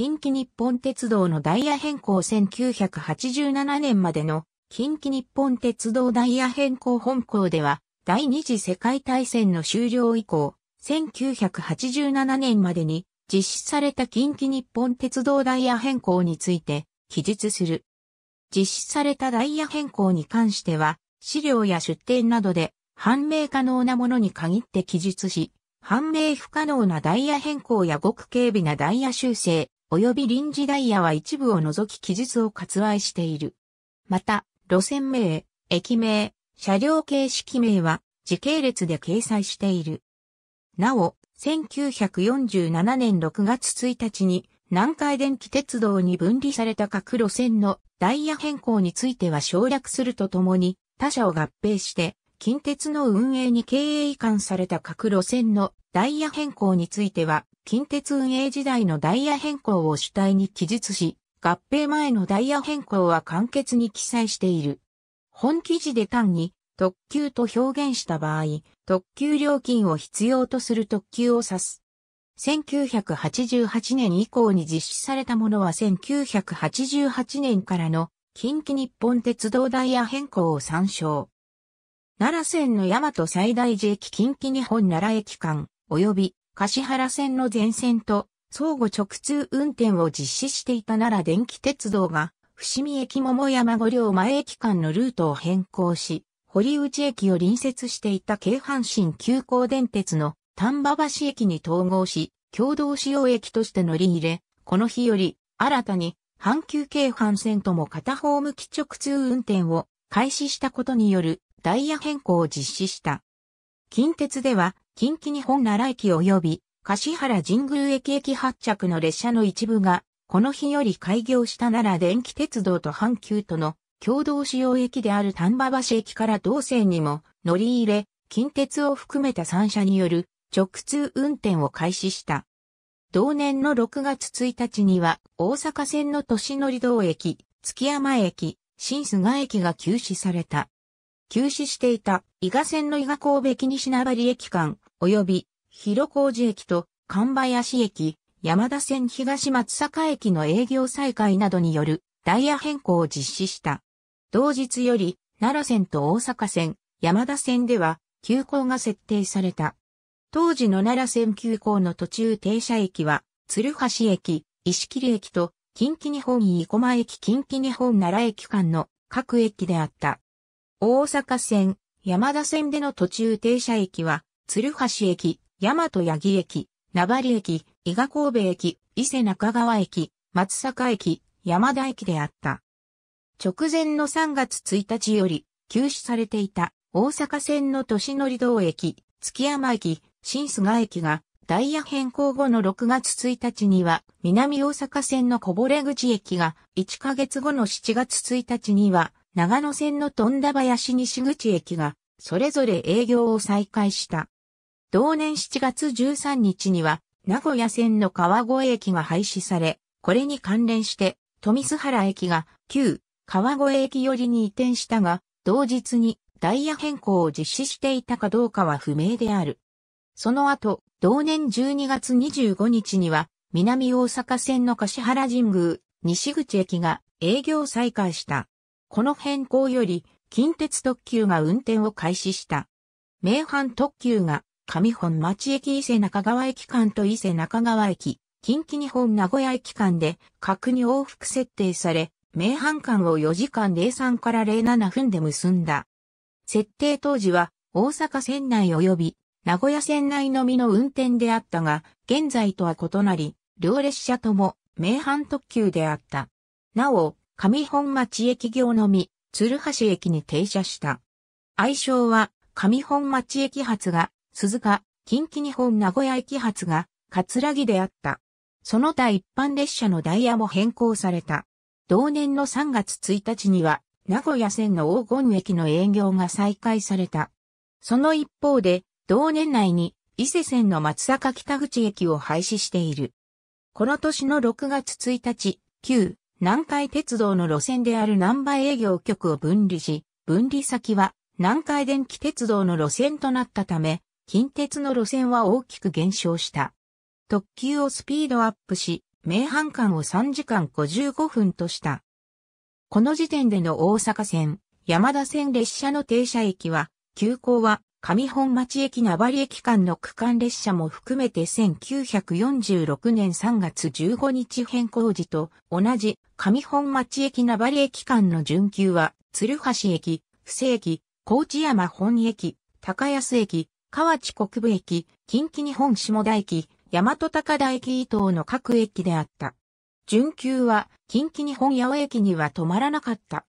近畿日本鉄道のダイヤ変更1987年までの近畿日本鉄道ダイヤ変更本校では第二次世界大戦の終了以降1987年までに実施された近畿日本鉄道ダイヤ変更について記述する。実施されたダイヤ変更に関しては資料や出典などで判明可能なものに限って記述し、判明不可能なダイヤ変更や極軽微なダイヤ修正、及び臨時ダイヤは一部を除き記述を割愛している。また、路線名、駅名、車両形式名は時系列で掲載している。なお、1947年6月1日に南海電気鉄道に分離された各路線のダイヤ変更については省略するとともに他社を合併して近鉄の運営に経営移管された各路線のダイヤ変更については、近鉄運営時代のダイヤ変更を主体に記述し、合併前のダイヤ変更は簡潔に記載している。本記事で単に特急と表現した場合、特急料金を必要とする特急を指す。1988年以降に実施されたものは1988年からの近畿日本鉄道ダイヤ変更を参照。奈良線の大和最大寺駅近畿日本奈良駅間、及び橿原線の全線と相互直通運転を実施していた奈良電気鉄道が、伏見駅桃山五両前駅間のルートを変更し、堀内駅を隣接していた京阪神急行電鉄の丹波橋駅に統合し、共同使用駅として乗り入れ、この日より新たに阪急京阪線とも片方向き直通運転を開始したことによるダイヤ変更を実施した。近鉄では、近畿日本奈良駅及び、柏原神宮駅駅発着の列車の一部が、この日より開業した奈良電気鉄道と阪急との共同使用駅である丹波橋駅から同線にも乗り入れ、近鉄を含めた3社による直通運転を開始した。同年の6月1日には大阪線の都市乗り道駅、月山駅、新菅駅が休止された。休止していた伊賀線の伊賀神戸木西名張駅間、及び広小路駅と神林駅、山田線東松坂駅の営業再開などによるダイヤ変更を実施した。同日より、奈良線と大阪線、山田線では、急行が設定された。当時の奈良線急行の途中停車駅は、鶴橋駅、石切駅と、近畿日本生駒駅近畿日本奈良駅間の各駅であった。大阪線、山田線での途中停車駅は、鶴橋駅、大和八木駅、名張駅、伊賀神戸駅、伊勢中川駅、松阪駅、山田駅であった。直前の3月1日より、休止されていた大阪線の都市乗り道駅、月山駅、新菅駅がダイヤ変更後の6月1日には南大阪線のこぼれ口駅が1ヶ月後の7月1日には長野線の富田林西口駅が、それぞれ営業を再開した。同年7月13日には、名古屋線の川越駅が廃止され、これに関連して、富津原駅が旧川越駅寄りに移転したが、同日にダイヤ変更を実施していたかどうかは不明である。その後、同年12月25日には、南大阪線の柏原神宮、西口駅が営業再開した。この変更より近鉄特急が運転を開始した。名阪特急が上本町駅伊勢中川駅間と伊勢中川駅、近畿日本名古屋駅間で各に往復設定され、名阪間を4時間03から07分で結んだ。設定当時は大阪線内及び名古屋線内のみの運転であったが、現在とは異なり、両列車とも名阪特急であった。なお、上本町駅行のみ、鶴橋駅に停車した。愛称は、上本町駅発が、鈴鹿、近畿日本名古屋駅発が、葛城であった。その他一般列車のダイヤも変更された。同年の3月1日には、名古屋線の黄金駅の営業が再開された。その一方で、同年内に、伊勢線の松坂北口駅を廃止している。この年の6月1日、旧南海鉄道の路線である南波営業局を分離し、分離先は南海電気鉄道の路線となったため、近鉄の路線は大きく減少した。特急をスピードアップし、名阪間を3時間55分とした。この時点での大阪線、山田線列車の停車駅は、急行は上本町駅名張駅間の区間列車も含めて1946年3月15日変更時と同じ上本町駅名張駅間の準急は鶴橋駅、布施駅、高知山本駅、高安駅、河内国部駅、近畿日本下田駅、大和高田駅以東の各駅であった。準急は近畿日本八尾駅には止まらなかった。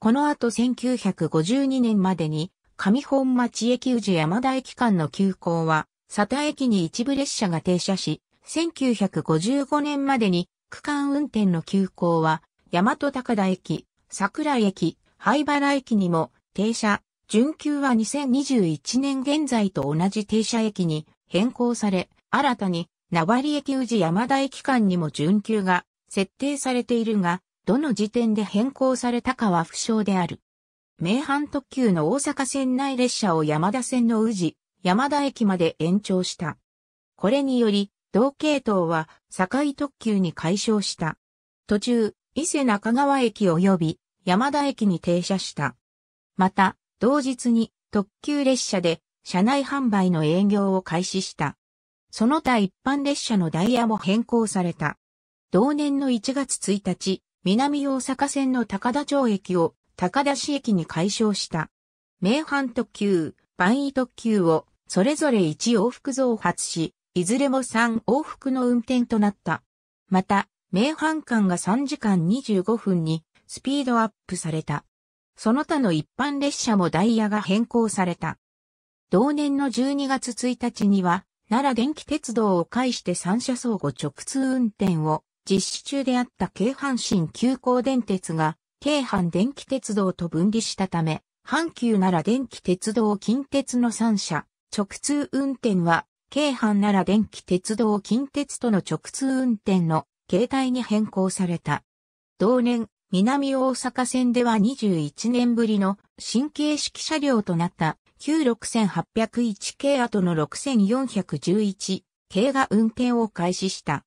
この後1952年までに上本町駅宇治山田駅間の急行は、佐田駅に一部列車が停車し、1955年までに区間運転の急行は、大和高田駅、桜駅、灰原駅にも停車、準急は2021年現在と同じ停車駅に変更され、新たに名張駅宇治山田駅間にも準急が設定されているが、どの時点で変更されたかは不詳である。名阪特急の大阪線内列車を山田線の宇治、山田駅まで延長した。これにより、同系統は堺特急に解消した。途中、伊勢中川駅及び山田駅に停車した。また、同日に特急列車で車内販売の営業を開始した。その他一般列車のダイヤも変更された。同年の1月1日、南大阪線の高田町駅を高田市駅に解消した。名阪特急、万位特急をそれぞれ1往復増発し、いずれも3往復の運転となった。また、名阪間が3時間25分にスピードアップされた。その他の一般列車もダイヤが変更された。同年の12月1日には、奈良電気鉄道を介して三車相互直通運転を実施中であった京阪神急行電鉄が京阪電気鉄道と分離したため、阪急なら電気鉄道近鉄の3社、直通運転は、京阪なら電気鉄道近鉄との直通運転の形態に変更された。同年、南大阪線では21年ぶりの新形式車両となった96801系後の6411系が運転を開始した。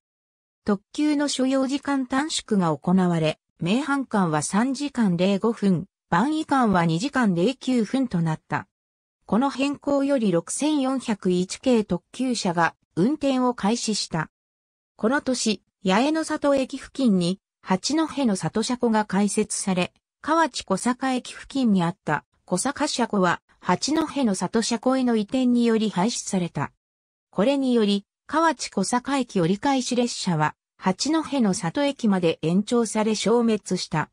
特急の所要時間短縮が行われ、名阪間は3時間05分、万位間は2時間09分となった。この変更より6401系特急車が運転を開始した。この年、八重の里駅付近に八戸の里車庫が開設され、河内小坂駅付近にあった小坂車庫は八戸の里車庫への移転により廃止された。これにより、河内小坂駅折り返し列車は八戸の里駅まで延長され消滅した。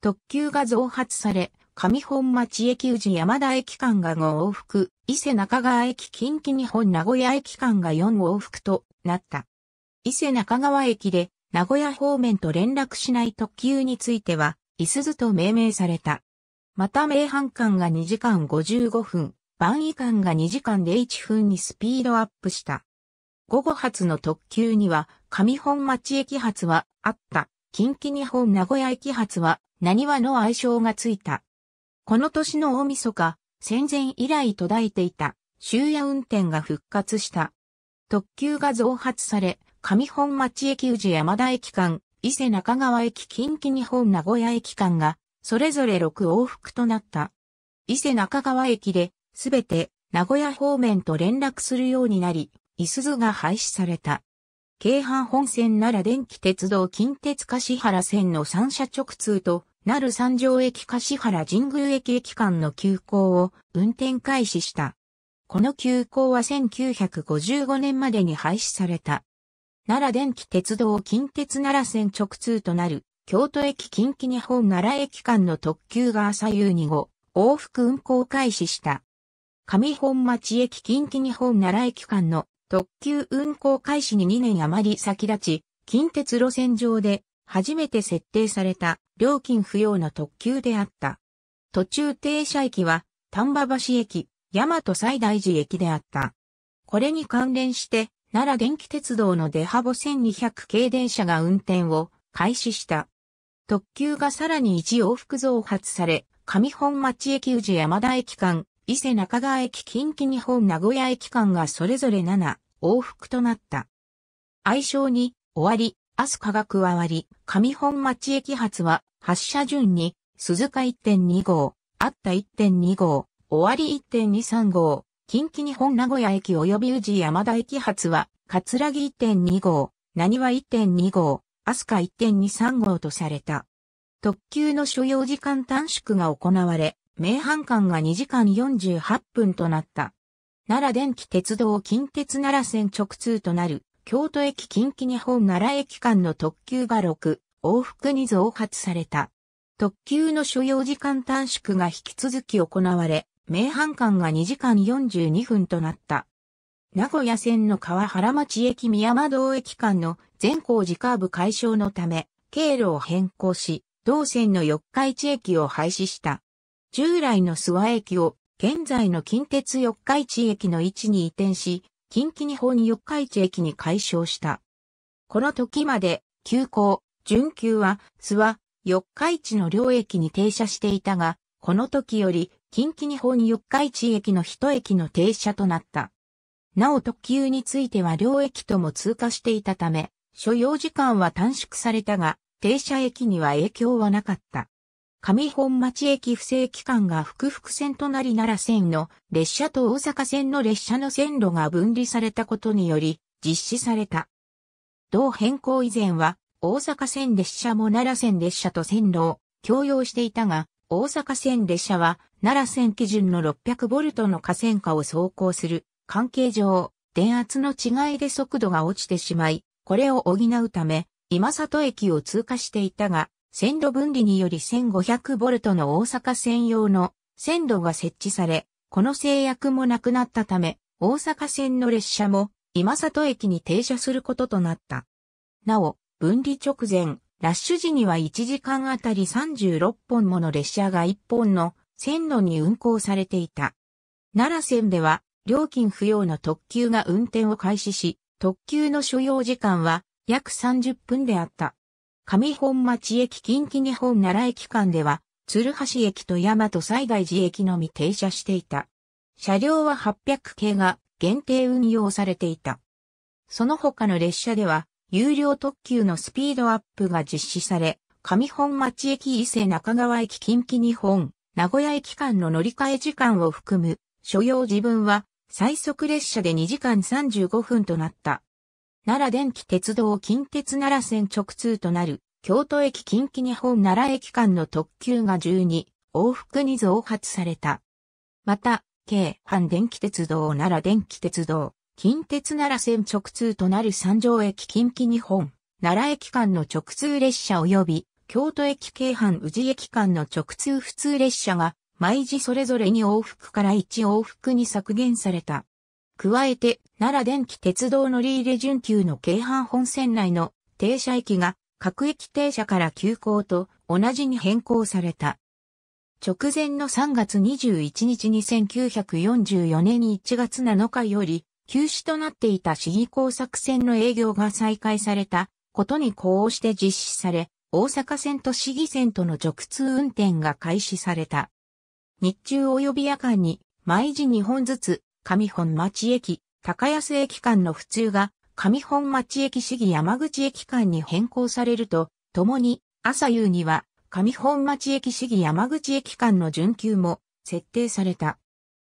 特急が増発され、上本町駅宇治山田駅間が5往復、伊勢中川駅近畿日本名古屋駅間が4往復となった。伊勢中川駅で名古屋方面と連絡しない特急については、伊鈴と命名された。また名阪間が2時間55分、万位間が2時間で1分にスピードアップした。午後発の特急には上本町駅発はあった。近畿日本名古屋駅発は何はの愛称がついた。この年の大晦日、戦前以来途絶えていた終夜運転が復活した。特急が増発され、上本町駅宇治山田駅間、伊勢中川駅近畿日本名古屋駅間が、それぞれ6往復となった。伊勢中川駅で、すべて名古屋方面と連絡するようになり、伊鈴が廃止された。京阪本線奈良電気鉄道近鉄柏原線の三社直通と、なる三条駅柏原神宮駅駅間の急行を運転開始した。この急行は1955年までに廃止された。奈良電気鉄道近鉄奈良線直通となる京都駅近畿日本奈良駅間の特急が朝夕に後、往復運行開始した。上本町駅近畿日本奈良駅間の特急運行開始に2年余り先立ち、近鉄路線上で初めて設定された料金不要の特急であった。途中停車駅は丹波橋駅、大和西大寺駅であった。これに関連して、奈良電気鉄道の出幅1200系電車が運転を開始した。特急がさらに1往復増発され、上本町駅宇治山田駅間、伊勢中川駅近畿日本名古屋駅間がそれぞれ7、往復となった。愛称に、終わり、アスカが加わり、上本町駅発は、発車順に、鈴鹿1.2号、あった1.2号、終わり1.23号、近畿日本名古屋駅及び宇治山田駅発は、葛城1.2号、何は1.2号、アスカ1.23号とされた。特急の所要時間短縮が行われ、名阪間が2時間48分となった。奈良電気鉄道近鉄奈良線直通となる、京都駅近畿日本奈良駅間の特急が6、往復に増発された。特急の所要時間短縮が引き続き行われ、名阪間が2時間42分となった。名古屋線の川原町駅宮間道駅間の全工事カーブ解消のため、経路を変更し、同線の四日市駅を廃止した。従来の諏訪駅を現在の近鉄四日市駅の位置に移転し、近畿日本四日市駅に改称した。この時まで、急行、準急は、諏訪、四日市の両駅に停車していたが、この時より、近畿日本四日市駅の一駅の停車となった。なお特急については両駅とも通過していたため、所要時間は短縮されたが、停車駅には影響はなかった。上本町駅不正期間が複々線となり奈良線の列車と大阪線の列車の線路が分離されたことにより実施された。同変更以前は大阪線列車も奈良線列車と線路を共用していたが、大阪線列車は奈良線基準の600ボルトの架線下を走行する関係上、電圧の違いで速度が落ちてしまい、これを補うため、今里駅を通過していたが、線路分離により1 5 0 0トの大阪線用の線路が設置され、この制約もなくなったため、大阪線の列車も今里駅に停車することとなった。なお、分離直前、ラッシュ時には1時間あたり36本もの列車が1本の線路に運行されていた。奈良線では、料金不要の特急が運転を開始し、特急の所要時間は約30分であった。上本町駅近畿日本奈良駅間では、鶴橋駅と大和西大寺駅のみ停車していた。車両は800系が限定運用されていた。その他の列車では、有料特急のスピードアップが実施され、上本町駅伊勢中川駅近畿日本、名古屋駅間の乗り換え時間を含む、所要時分は、最速列車で2時間35分となった。奈良電気鉄道近鉄奈良線直通となる、京都駅近畿日本奈良駅間の特急が12、往復に増発された。また、京阪電気鉄道奈良電気鉄道、近鉄奈良線直通となる三条駅近畿日本、奈良駅間の直通列車及び、京都駅京阪宇治駅間の直通普通列車が、毎時それぞれに往復から1往復に削減された。加えて、奈良電気鉄道乗り入れ準急の京阪本線内の停車駅が各駅停車から急行と同じに変更された。直前の3月21日に1944年1月7日より休止となっていた市議工作線の営業が再開されたことに呼応して実施され、大阪線と市議線との直通運転が開始された。日中及び夜間に毎時2本ずつ上本町駅、高安駅間の普通が、上本町駅市議山口駅間に変更されると、ともに、朝夕には、上本町駅市議山口駅間の準急も、設定された。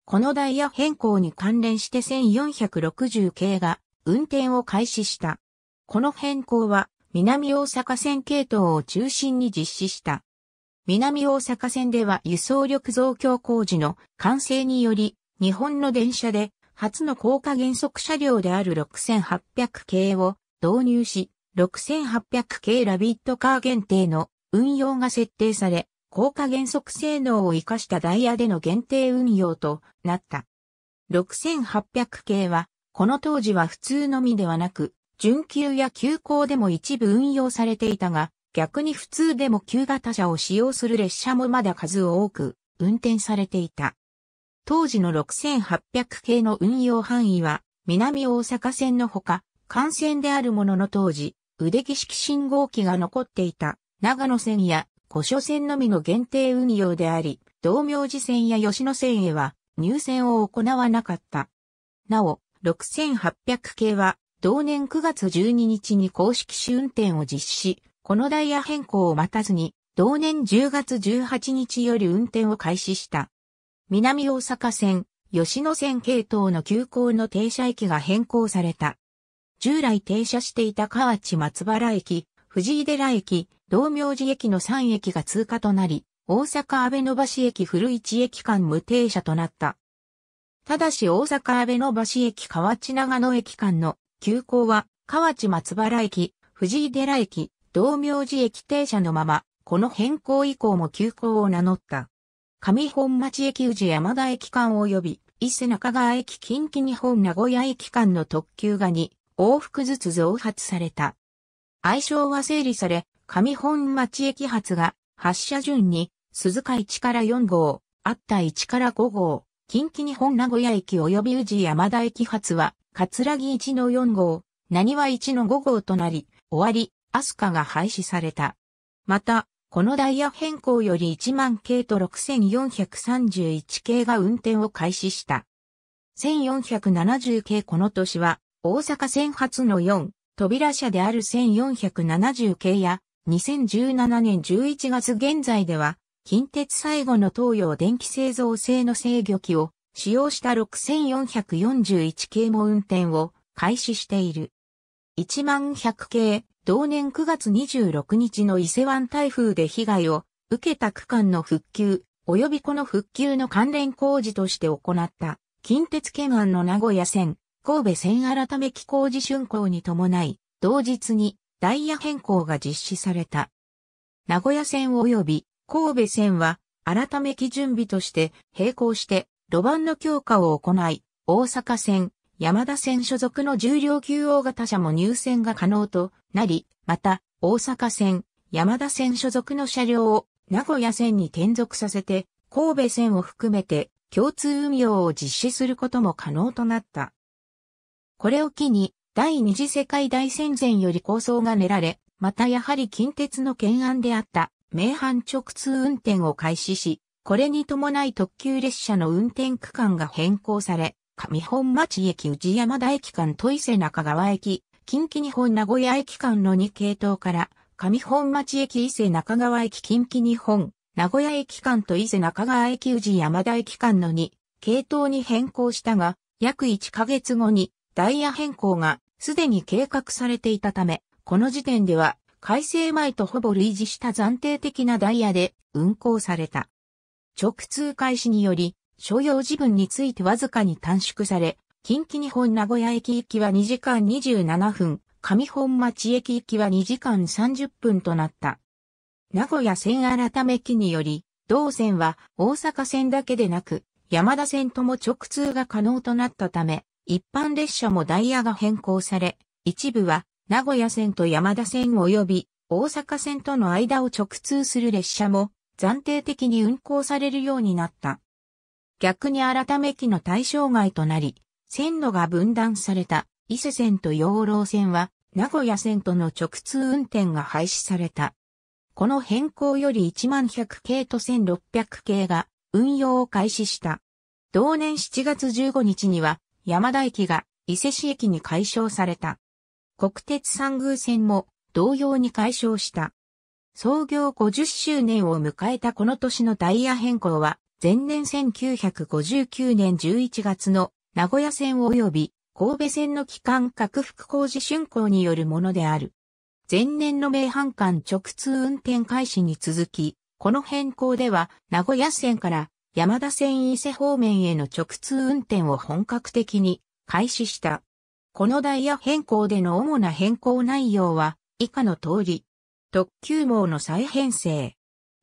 このダイヤ変更に関連して1460系が、運転を開始した。この変更は、南大阪線系統を中心に実施した。南大阪線では輸送力増強工事の完成により日本の電車で初の高架減速車両である6800系を導入し、6800系ラビットカー限定の運用が設定され、高架減速性能を活かしたダイヤでの限定運用となった。6800系は、この当時は普通のみではなく、準急や急行でも一部運用されていたが、逆に普通でも旧型車を使用する列車もまだ数多く運転されていた。当時の6800系の運用範囲は、南大阪線のほか、幹線であるものの当時、腕木式信号機が残っていた、長野線や古書線のみの限定運用であり、道明寺線や吉野線へは入線を行わなかった。なお、6800系は、同年9月12日に公式試運転を実施、このダイヤ変更を待たずに、同年10月18日より運転を開始した。南大阪線、吉野線系統の急行の停車駅が変更された。従来停車していた河内松原駅、藤井寺駅、道明寺駅の3駅が通過となり、大阪安倍野橋駅古市駅間無停車となった。ただし大阪安倍野橋駅河内長野駅間の急行は河内松原駅、藤井寺駅、道明寺駅停車のまま、この変更以降も急行を名乗った。上本町駅宇治山田駅間及び伊勢中川駅近畿日本名古屋駅間の特急が2往復ずつ増発された。愛称は整理され、上本町駅発が発車順に鈴鹿1から4号、あった1から5号、近畿日本名古屋駅及び宇治山田駅発は、葛城1の4号、何は1の5号となり、終わり、アスカが廃止された。また、このダイヤ変更より1万系と6431系が運転を開始した。1470系この年は、大阪線初の4、扉車である1470系や、2017年11月現在では、近鉄最後の東洋電気製造製の制御機を使用した6441系も運転を開始している。1万100系、同年9月26日の伊勢湾台風で被害を受けた区間の復旧、及びこの復旧の関連工事として行った近鉄県案の名古屋線、神戸線改め機工事竣工に伴い、同日にダイヤ変更が実施された。名古屋線及び神戸線は改め基準備として並行して路盤の強化を行い、大阪線、山田線所属の重量級大型車も入線が可能となり、また、大阪線、山田線所属の車両を名古屋線に転属させて、神戸線を含めて共通運用を実施することも可能となった。これを機に、第二次世界大戦前より構想が練られ、またやはり近鉄の懸案であった、名阪直通運転を開始し、これに伴い特急列車の運転区間が変更され、上本町駅宇治山田駅間と伊勢中川駅、近畿日本名古屋駅間の2系統から、上本町駅伊勢中川駅近畿日本名古屋駅間と伊勢中川駅宇治山田駅間の2系統に変更したが、約1ヶ月後にダイヤ変更がすでに計画されていたため、この時点では改正前とほぼ類似した暫定的なダイヤで運行された。直通開始により、所要時分についてわずかに短縮され、近畿日本名古屋駅行きは2時間27分、上本町駅行きは2時間30分となった。名古屋線改め機により、同線は大阪線だけでなく、山田線とも直通が可能となったため、一般列車もダイヤが変更され、一部は名古屋線と山田線及び大阪線との間を直通する列車も暫定的に運行されるようになった。逆に改め機の対象外となり、線路が分断された伊勢線と養老線は名古屋線との直通運転が廃止された。この変更より1100系と1600系が運用を開始した。同年7月15日には山田駅が伊勢市駅に解消された。国鉄三宮線も同様に解消した。創業50周年を迎えたこの年のダイヤ変更は、前年1959年11月の名古屋線及び神戸線の機関拡幅工事竣工によるものである。前年の名阪間直通運転開始に続き、この変更では名古屋線から山田線伊勢方面への直通運転を本格的に開始した。このダイヤ変更での主な変更内容は以下の通り、特急網の再編成、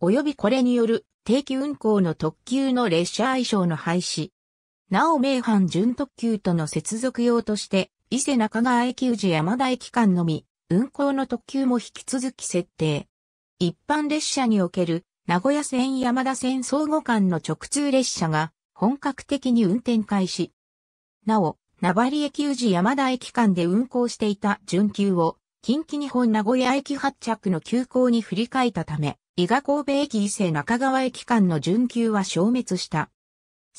及びこれによる定期運行の特急の列車愛称の廃止、なお名阪準特急との接続用として、伊勢中川駅宇治山田駅間のみ、運行の特急も引き続き設定。一般列車における、名古屋線山田線相互間の直通列車が、本格的に運転開始。なお、名張駅宇治山田駅間で運行していた準急を、近畿日本名古屋駅発着の急行に振り替えたため、伊賀神戸駅伊勢中川駅間の準急は消滅した。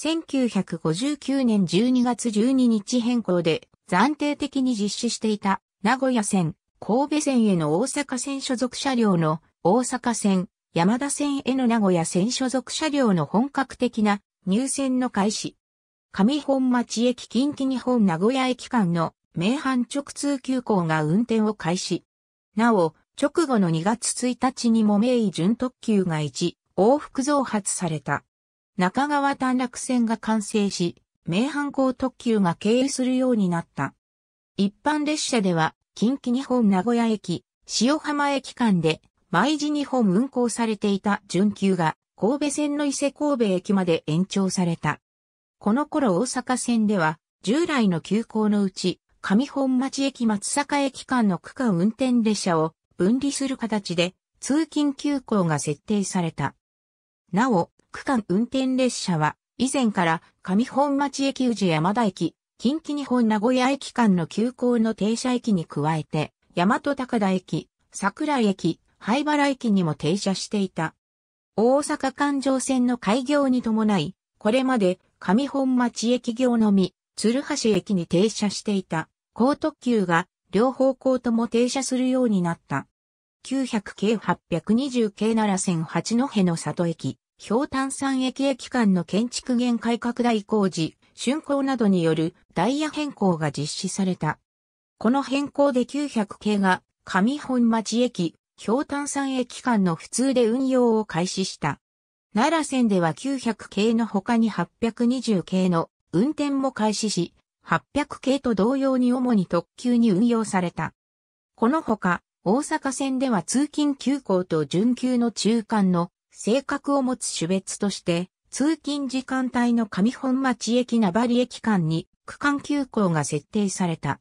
1959年12月12日変更で暫定的に実施していた名古屋線、神戸線への大阪線所属車両の大阪線、山田線への名古屋線所属車両の本格的な入線の開始。上本町駅近畿日本名古屋駅間の名阪直通急行が運転を開始。なお、直後の2月1日にも名医準特急が1往復増発された。中川短絡線が完成し、名阪港特急が経由するようになった。一般列車では、近畿日本名古屋駅、塩浜駅間で、毎時日本運行されていた準急が、神戸線の伊勢神戸駅まで延長された。この頃大阪線では、従来の急行のうち、上本町駅松坂駅間の区間運転列車を分離する形で、通勤急行が設定された。なお、区間運転列車は、以前から上本町駅宇治山田駅、近畿日本名古屋駅間の急行の停車駅に加えて、大和高田駅、桜井駅、灰原駅にも停車していた。大阪環状線の開業に伴い、これまで上本町駅業のみ、鶴橋駅に停車していた高特急が両方向とも停車するようになった。900系820系1008八戸の里駅、氷炭酸駅駅間の建築限界拡大工事、竣工などによるダイヤ変更が実施された。この変更で900系が上本町駅、氷炭酸駅間の普通で運用を開始した。奈良線では900系の他に820系の運転も開始し、800系と同様に主に特急に運用された。このほか、大阪線では通勤急行と準急の中間の性格を持つ種別として、通勤時間帯の上本町駅名張駅間に区間急行が設定された。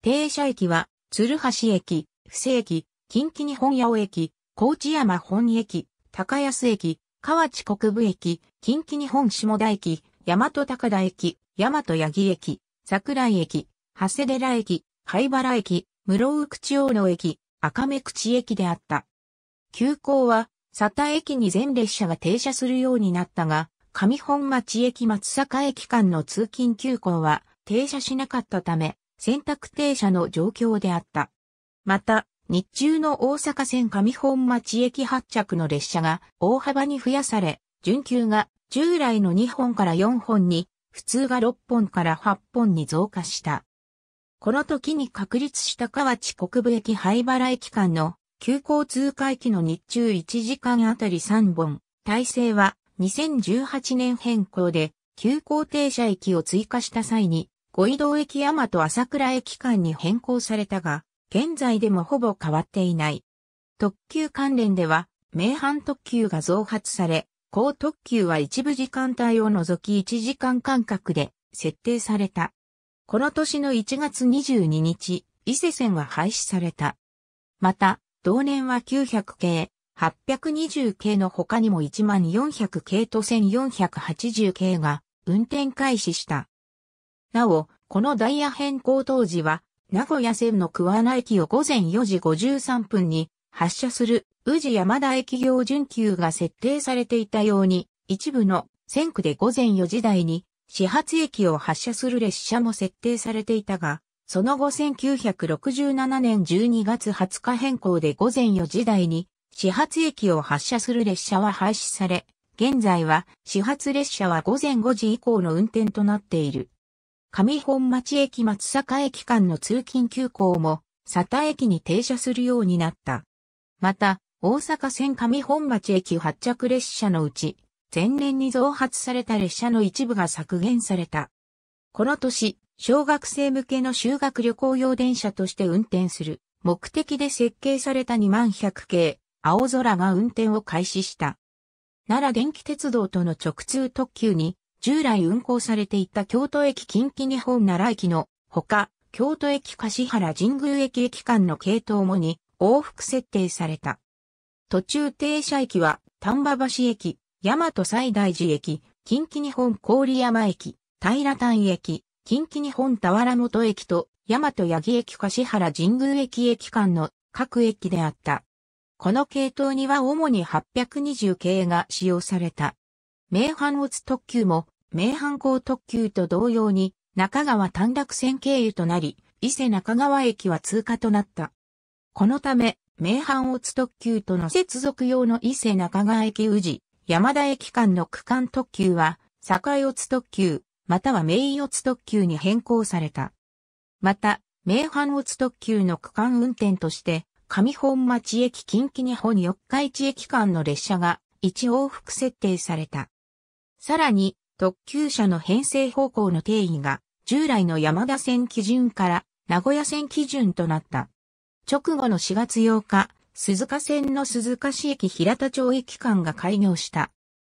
停車駅は、鶴橋駅、布施駅、近畿日本八尾駅、高知山本駅、高安駅、河内国部駅、近畿日本下田駅、大和高田駅、大和八木駅、桜井駅、長谷寺駅、灰原駅、室生口大野駅、赤目口駅であった。急行は佐田駅に全列車が停車するようになったが、上本町駅松坂駅間の通勤急行は停車しなかったため、選択停車の状況であった。また、日中の大阪線上本町駅発着の列車が大幅に増やされ、準急が従来の2本から4本に、普通が6本から8本に増加した。この時に確立した河内国部駅灰原駅間の急行通過駅の日中1時間あたり3本、体制は2018年変更で、急行停車駅を追加した際に、五移動駅山と朝倉駅間に変更されたが、現在でもほぼ変わっていない。特急関連では、名阪特急が増発され、高特急は一部時間帯を除き1時間間隔で設定された。この年の1月22日、伊勢線は廃止された。また、同年は900系、820系の他にも1400系と1480系が運転開始した。なお、このダイヤ変更当時は、名古屋線の桑名駅を午前4時53分に発車する宇治山田駅行準急が設定されていたように、一部の線区で午前4時台に始発駅を発車する列車も設定されていたが、その後1967年12月20日変更で午前4時台に始発駅を発車する列車は廃止され、現在は始発列車は午前5時以降の運転となっている。上本町駅松坂駅間の通勤急行も佐田駅に停車するようになった。また、大阪線上本町駅発着列車のうち、前年に増発された列車の一部が削減された。この年、小学生向けの修学旅行用電車として運転する目的で設計された2万100系、青空が運転を開始した。奈良電気鉄道との直通特急に、従来運行されていた京都駅近畿日本奈良駅のほか、京都駅柏原神宮駅駅間の系統もに往復設定された。途中停車駅は丹波橋駅、大和西大寺駅、近畿日本郡山駅、平谷駅、近畿日本田原本駅と大和八木駅橿原神宮駅駅間の各駅であった。この系統には主に820系が使用された。名阪乙特急も名阪高特急と同様に中川短絡線経由となり、伊勢中川駅は通過となった。このため、名阪乙特急との接続用の伊勢中川駅宇治、山田駅間の区間特急は、堺乙特急、または名誉津特急に変更された。また、名阪乙特急の区間運転として、上本町駅近畿日本四日市駅間の列車が一往復設定された。さらに、特急車の編成方向の定位が、従来の山田線基準から名古屋線基準となった。直後の4月8日、鈴鹿線の鈴鹿市駅平田町駅間が開業した。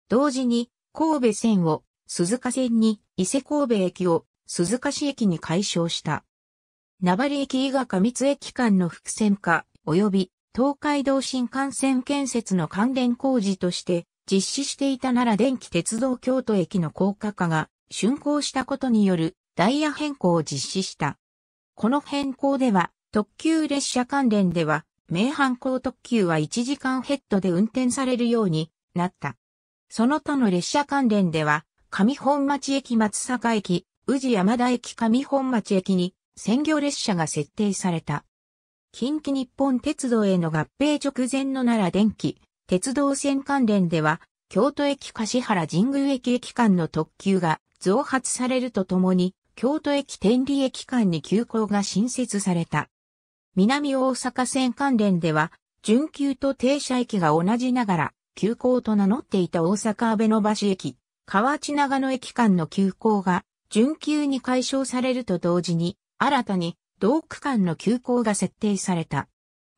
同時に、神戸線を鈴鹿線に伊勢神戸駅を鈴鹿市駅に改称した。名張駅伊賀上津駅間の伏線化及び東海道新幹線建設の関連工事として実施していた奈良電気鉄道京都駅の高架化が竣工したことによるダイヤ変更を実施した。この変更では特急列車関連では名阪高特急は1時間ヘッドで運転されるようになった。その他の列車関連では上本町駅松坂駅、宇治山田駅上本町駅に専業列車が設定された。近畿日本鉄道への合併直前の奈良電気、鉄道線関連では、京都駅橿原神宮駅駅間の特急が増発されるとともに、京都駅天理駅間に急行が新設された。南大阪線関連では、準急と停車駅が同じながら、急行と名乗っていた大阪阿部野橋駅、河内長野駅間の急行が、準急に解消されると同時に、新たに同区間の急行が設定された。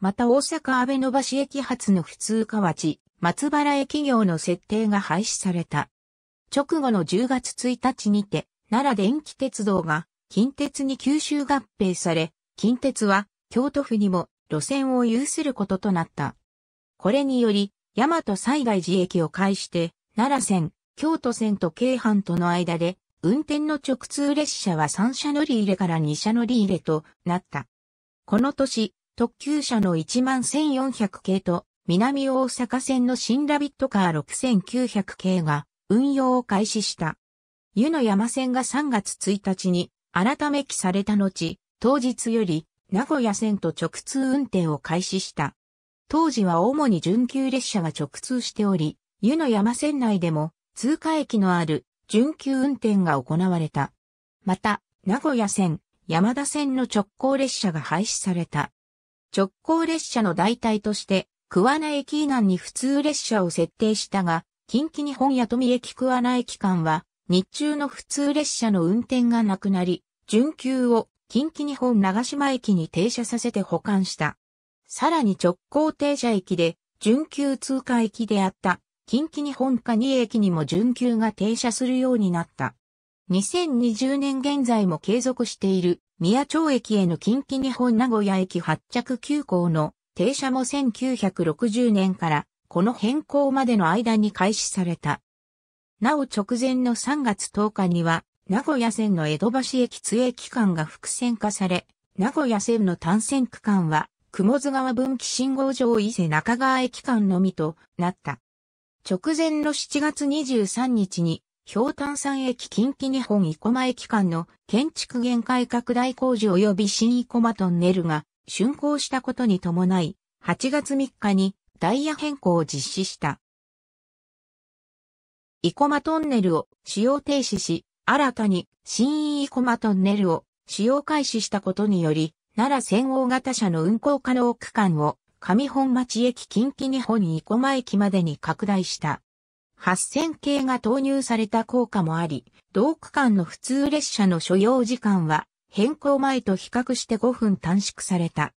また大阪安倍野橋駅発の普通河内、松原駅業の設定が廃止された。直後の10月1日にて、奈良電気鉄道が近鉄に吸収合併され、近鉄は京都府にも路線を有することとなった。これにより、大和西大寺駅を介して、奈良線、京都線と京阪との間で、運転の直通列車は3車乗り入れから2車乗り入れとなった。この年、特急車の11400系と、南大阪線の新ラビットカー6900系が運用を開始した。湯の山線が3月1日に改め期された後、当日より名古屋線と直通運転を開始した。当時は主に準急列車が直通しており、湯の山線内でも通過駅のある準急運転が行われた。また、名古屋線、山田線の直行列車が廃止された。直行列車の代替として、桑名駅以南に普通列車を設定したが、近畿日本や富駅桑名駅間は、日中の普通列車の運転がなくなり、準急を近畿日本長島駅に停車させて保管した。さらに直行停車駅で、準急通過駅であった近畿日本蟹駅にも準急が停車するようになった。2020年現在も継続している宮町駅への近畿日本名古屋駅発着急行の停車も1960年からこの変更までの間に開始された。なお直前の3月10日には名古屋線の江戸橋駅津駅間が複線化され、名古屋線の単線区間は雲津川分岐信号場伊勢中川駅間のみとなった。直前の7月23日に、氷炭山駅近畿日本生駒駅間の建築限界拡大工事及び新生駒トンネルが竣工したことに伴い、8月3日にダイヤ変更を実施した。生駒トンネルを使用停止し、新たに新生駒トンネルを使用開始したことにより、奈良線大型車の運行可能区間を上本町駅近畿日本生駒駅までに拡大した。8000系が投入された効果もあり、同区間の普通列車の所要時間は変更前と比較して5分短縮された。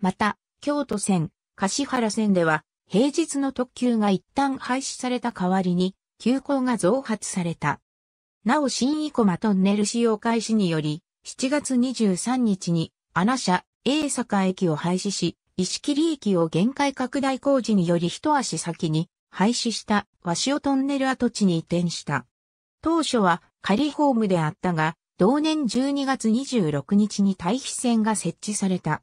また、京都線、柏原線では平日の特急が一旦廃止された代わりに急行が増発された。なお新生駒トンネル使用開始により、7月23日に、穴車、A 坂駅を廃止し、石切駅を限界拡大工事により一足先に廃止した和潮トンネル跡地に移転した。当初は仮ホームであったが、同年12月26日に退避線が設置された。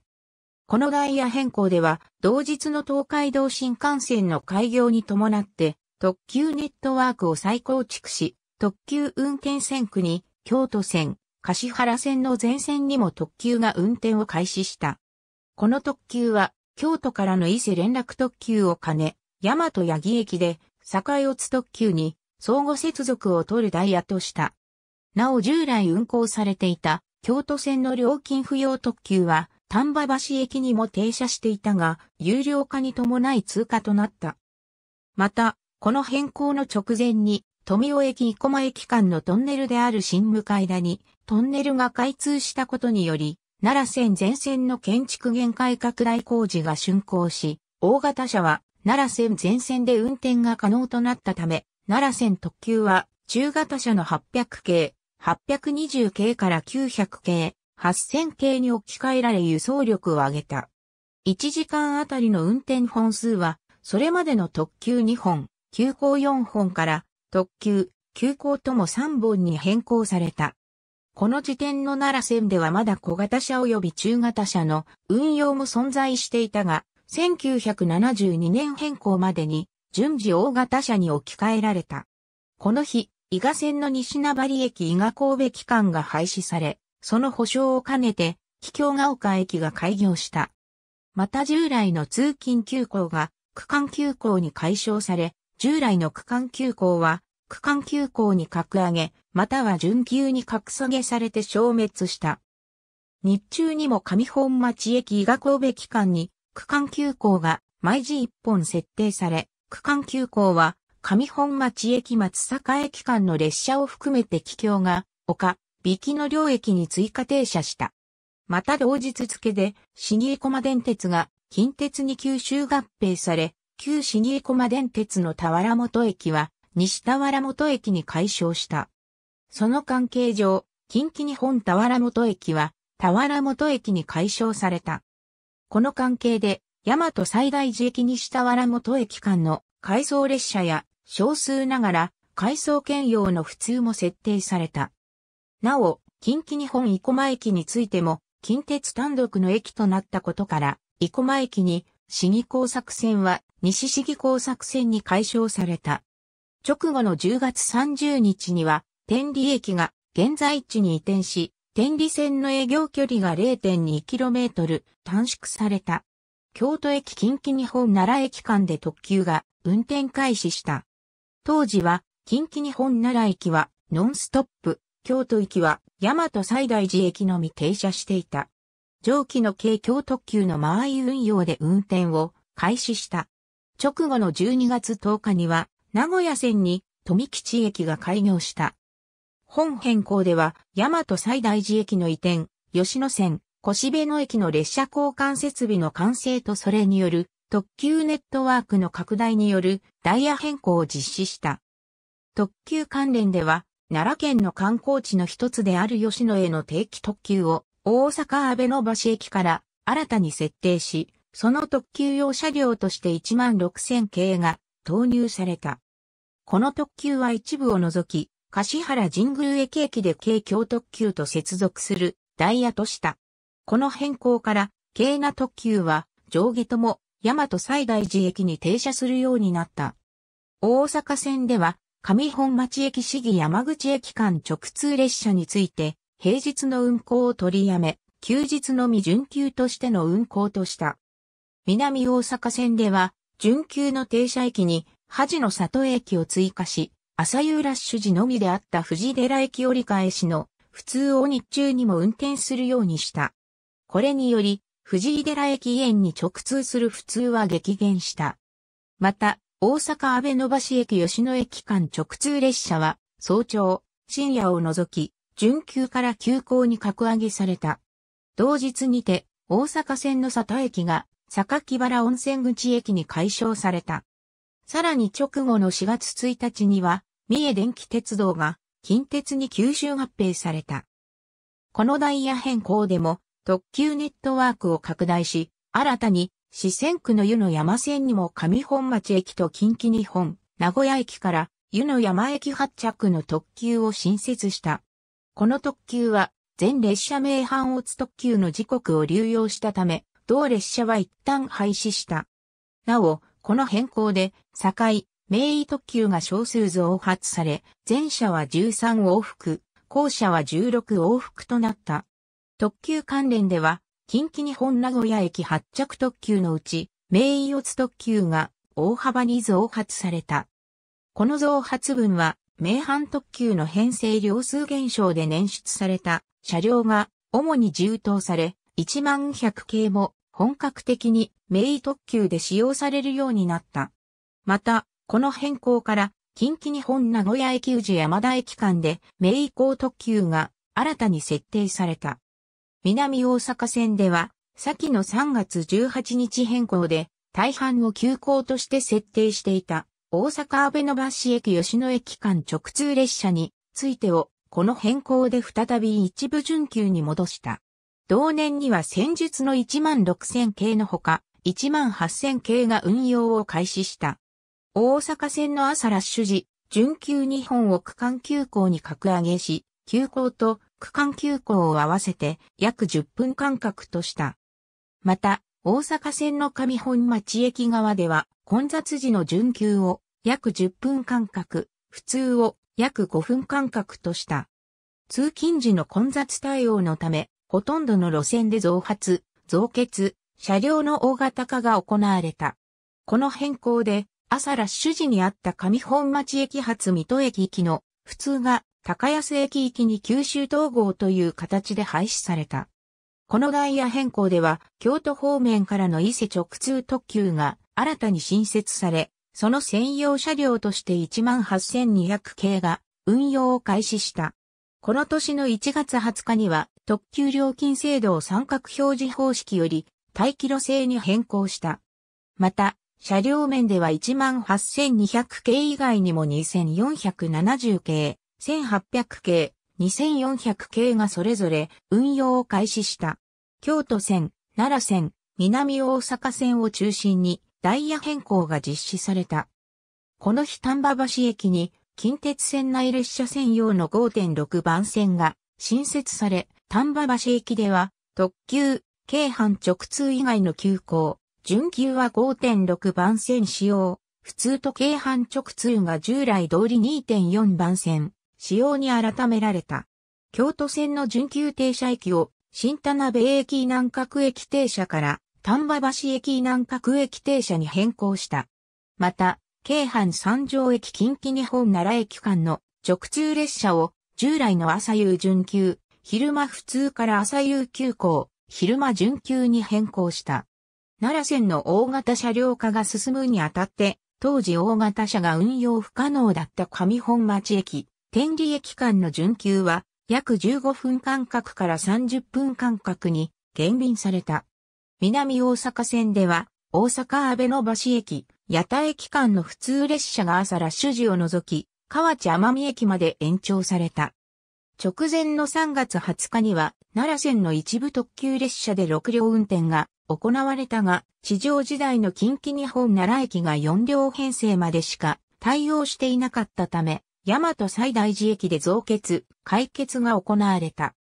このダイヤ変更では、同日の東海道新幹線の開業に伴って、特急ネットワークを再構築し、特急運転線区に、京都線、柏原線の全線にも特急が運転を開始した。この特急は、京都からの伊勢連絡特急を兼ね、大和八木駅で、境津特急に、相互接続を取るダイヤとした。なお従来運行されていた、京都線の料金不要特急は、丹波橋駅にも停車していたが、有料化に伴い通過となった。また、この変更の直前に、富尾駅生駒駅間のトンネルである新向田に、トンネルが開通したことにより、奈良線全線の建築限界拡大工事が竣工し、大型車は奈良線全線で運転が可能となったため、奈良線特急は中型車の800系、820系から900系、8000系に置き換えられ輸送力を上げた。1時間あたりの運転本数は、それまでの特急2本、急行4本から特急、急行とも3本に変更された。この時点の奈良線ではまだ小型車及び中型車の運用も存在していたが、1972年変更までに順次大型車に置き換えられた。この日、伊賀線の西名張駅伊賀神戸機関が廃止され、その保証を兼ねて、桔梗が丘駅が開業した。また従来の通勤急行が区間急行に解消され、従来の区間急行は区間急行に格上げ、または準急に格下げされて消滅した。日中にも上本町駅伊賀神戸機関に区間急行が毎時一本設定され、区間急行は上本町駅松阪駅間の列車を含めて気境が丘、引きの両駅に追加停車した。また同日付で、市新駒電鉄が近鉄に吸収合併され、旧市新駒電鉄の田原本駅は西田原本駅に改称した。その関係上、近畿日本田原本駅は、田原本駅に改称された。この関係で、大和最大寺駅西田原本駅間の改装列車や、少数ながら、改装兼用の普通も設定された。なお、近畿日本生駒駅についても、近鉄単独の駅となったことから、生駒駅に、市議工作線は、西市議工作線に解消された。直後の10月30日には、天理駅が現在地に移転し、天理線の営業距離が 0.2km 短縮された。京都駅近畿日本奈良駅間で特急が運転開始した。当時は近畿日本奈良駅はノンストップ、京都駅は大和西大寺駅のみ停車していた。上記の京京特急の間合い運用で運転を開始した。直後の12月10日には名古屋線に富吉駅が開業した。本変更では、大和西大寺駅の移転、吉野線、越部野駅の列車交換設備の完成とそれによる特急ネットワークの拡大によるダイヤ変更を実施した。特急関連では、奈良県の観光地の一つである吉野への定期特急を大阪安倍野橋駅から新たに設定し、その特急用車両として16,000系が投入された。この特急は一部を除き、柏原神宮駅駅で京京特急と接続するダイヤとした。この変更から、京奈特急は上下とも大和西大寺駅に停車するようになった。大阪線では、上本町駅市議山口駅間直通列車について、平日の運行を取りやめ、休日のみ準急としての運行とした。南大阪線では、準急の停車駅に、恥の里駅を追加し、朝夕ラッシュ時のみであった藤寺駅折り返しの普通を日中にも運転するようにした。これにより、藤井寺駅園に直通する普通は激減した。また、大阪安倍伸橋駅吉野駅間直通列車は、早朝、深夜を除き、準急から急行に格上げされた。同日にて、大阪線の里駅が榊原温泉口駅に改称された。さらに直後の4月1日には、三重電気鉄道が近鉄に吸収合併された。このダイヤ変更でも特急ネットワークを拡大し、新たに四川区の湯の山線にも上本町駅と近畿日本、名古屋駅から湯の山駅発着の特急を新設した。この特急は全列車名阪乙特急の時刻を流用したため、同列車は一旦廃止した。なお、この変更で、堺、名医特急が少数増発され、前者は13往復、後者は16往復となった。特急関連では、近畿日本名古屋駅発着特急のうち、名医乙特急が大幅に増発された。この増発分は、名阪特急の編成量数減少で捻出された車両が主に充当され、1万100系も本格的に名イ特急で使用されるようになった。また、この変更から近畿日本名古屋駅宇治山田駅間で名医高特急が新たに設定された。南大阪線では、先の3月18日変更で大半を急行として設定していた大阪安倍野橋駅吉野駅間直通列車についてをこの変更で再び一部準急に戻した。同年には戦術の16000系のほか、18000系が運用を開始した。大阪線の朝ラッシュ時、準急2本を区間急行に格上げし、急行と区間急行を合わせて約10分間隔とした。また、大阪線の上本町駅側では、混雑時の準急を約10分間隔、普通を約5分間隔とした。通勤時の混雑対応のため、ほとんどの路線で増発、増結、車両の大型化が行われた。この変更で、朝ラッシュ時にあった上本町駅発水戸駅行きの、普通が高安駅行きに九州統合という形で廃止された。このダイヤ変更では、京都方面からの伊勢直通特急が新たに新設され、その専用車両として18200系が運用を開始した。この年の1月20日には、特急料金制度を三角表示方式より待機路制に変更した。また、車両面では18,200系以外にも2,470系、1,800系、2,400系がそれぞれ運用を開始した。京都線、奈良線、南大阪線を中心にダイヤ変更が実施された。この日丹波橋駅に近鉄線内列車専用の5.6番線が新設され、丹波橋行きでは、特急、京阪直通以外の急行、準急は5.6番線使用、普通と京阪直通が従来通り2.4番線、使用に改められた。京都線の準急停車駅を、新田辺駅南角駅停車から、丹波橋駅南角駅停車に変更した。また、京阪三条駅近畿日本奈良駅間の直通列車を、従来の朝夕準急、昼間普通から朝夕急行、昼間準急に変更した。奈良線の大型車両化が進むにあたって、当時大型車が運用不可能だった上本町駅、天理駅間の準急は、約15分間隔から30分間隔に減便された。南大阪線では、大阪安倍野橋駅、八田駅間の普通列車が朝ラッシュ時を除き、河内奄美駅まで延長された。直前の3月20日には、奈良線の一部特急列車で6両運転が行われたが、地上時代の近畿日本奈良駅が4両編成までしか対応していなかったため、大和西大寺駅で増結、解決が行われた。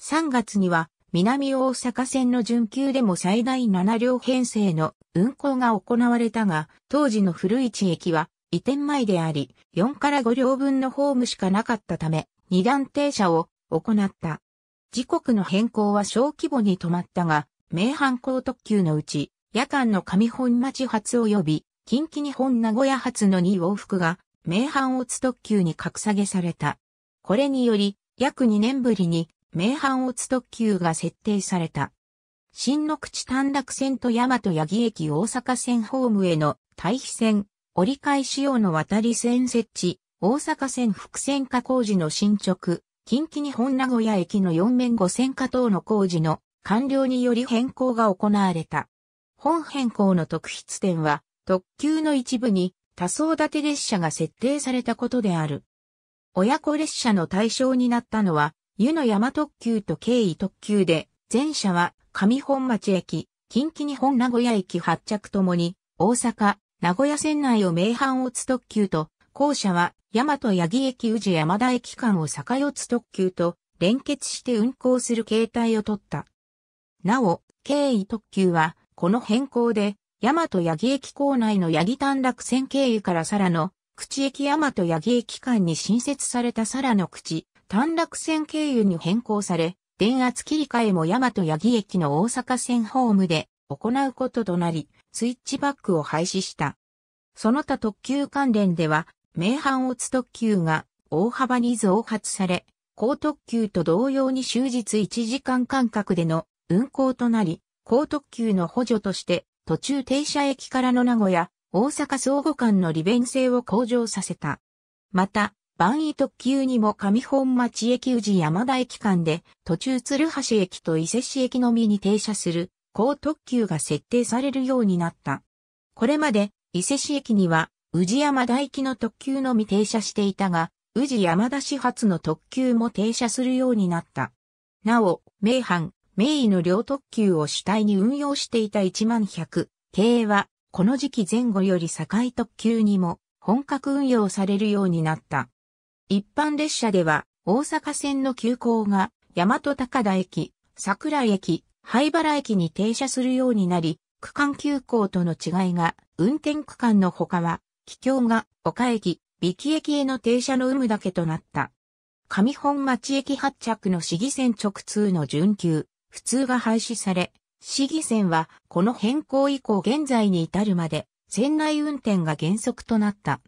3月には、南大阪線の準急でも最大7両編成の運行が行われたが、当時の古市駅は移転前であり、4から5両分のホームしかなかったため、二段停車を行った。時刻の変更は小規模に止まったが、名阪高特急のうち、夜間の上本町発及び、近畿日本名古屋発の2往復が、名阪大津特急に格下げされた。これにより、約2年ぶりに、名阪大津特急が設定された。新の口短絡線と大和八木駅大阪線ホームへの対比線、折り返し用の渡り線設置、大阪線複線化工事の進捗、近畿日本名古屋駅の4面5線化等の工事の完了により変更が行われた。本変更の特筆点は、特急の一部に多層建て列車が設定されたことである。親子列車の対象になったのは、湯の山特急と京井特急で、前者は上本町駅、近畿日本名古屋駅発着ともに、大阪、名古屋線内を名阪打つ特急と、後舎は大和八木駅宇治山田駅間を坂四つ特急と連結して運行する形態を取った。なお、経緯特急は、この変更で、大和八木駅構内の八木短絡線経由からさらの、口駅大和八木駅間に新設されたさらの口、短絡線経由に変更され、電圧切り替えも大和八木駅の大阪線ホームで行うこととなり、スイッチバックを廃止した。その他特急関連では、名阪乙特急が大幅に増発され、高特急と同様に終日1時間間隔での運行となり、高特急の補助として途中停車駅からの名古屋、大阪相互間の利便性を向上させた。また、万位特急にも上本町駅宇治山田駅間で途中鶴橋駅と伊勢市駅のみに停車する高特急が設定されるようになった。これまで伊勢市駅には宇治山大機の特急のみ停車していたが、宇治山田始発の特急も停車するようになった。なお、名阪、名医の両特急を主体に運用していた1万100系は、この時期前後より境特急にも本格運用されるようになった。一般列車では、大阪線の急行が、大和高田駅、桜駅、灰原駅に停車するようになり、区間急行との違いが運転区間の他は帰郷が岡駅、美木駅への停車の有無だけとなった。上本町駅発着の市議線直通の準急、普通が廃止され、市議線はこの変更以降現在に至るまで、船内運転が原則となった。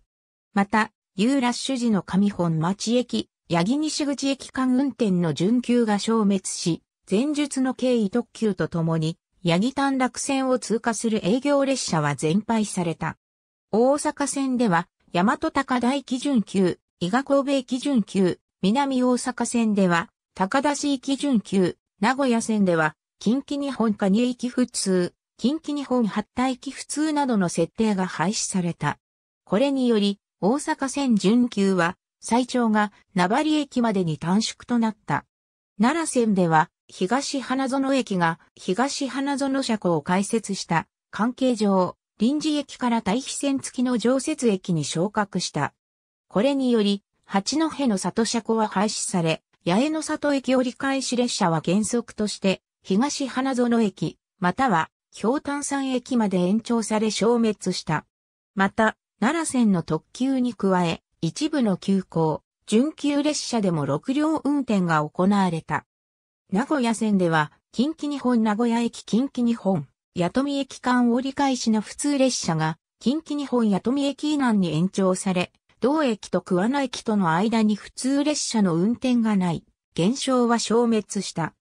また、ユーラッシュ時の上本町駅、八木西口駅間運転の準急が消滅し、前述の経緯特急とともに、八木短絡線を通過する営業列車は全廃された。大阪線では、大和高台基準級、伊賀神戸基準級、南大阪線では、高田市基準級、名古屋線では、近畿日本加入駅普通、近畿日本発帯駅普通などの設定が廃止された。これにより、大阪線準急は、最長が名張駅までに短縮となった。奈良線では、東花園駅が東花園車庫を開設した関係上、臨時駅から対比線付きの常設駅に昇格した。これにより、八戸の里車庫は廃止され、八重の里駅折り返し列車は原則として、東花園駅、または、京丹山駅まで延長され消滅した。また、奈良線の特急に加え、一部の急行、準急列車でも6両運転が行われた。名古屋線では、近畿日本名古屋駅近畿日本、弥富駅間折り返しの普通列車が、近畿日本弥富駅以南に延長され、同駅と桑名駅との間に普通列車の運転がない、現象は消滅した。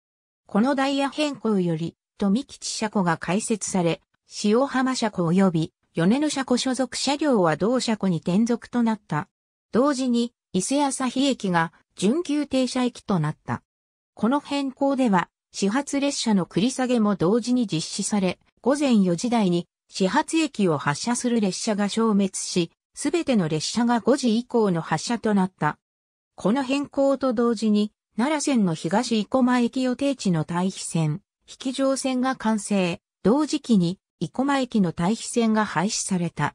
このダイヤ変更より、富吉車庫が開設され、塩浜車庫及び、米野車庫所属車両は同車庫に転属となった。同時に、伊勢朝日駅が、準急停車駅となった。この変更では、始発列車の繰り下げも同時に実施され、午前4時台に始発駅を発車する列車が消滅し、すべての列車が5時以降の発車となった。この変更と同時に、奈良線の東生駒駅予定地の対比線、引き上線が完成、同時期に生駒駅の対比線が廃止された。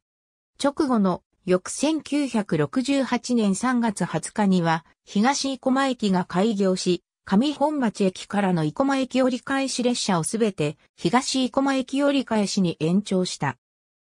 直後の翌1968年3月20日には、東生駒駅が開業し、上本町駅からの生駒駅折り返し列車をすべて東生駒駅折り返しに延長した。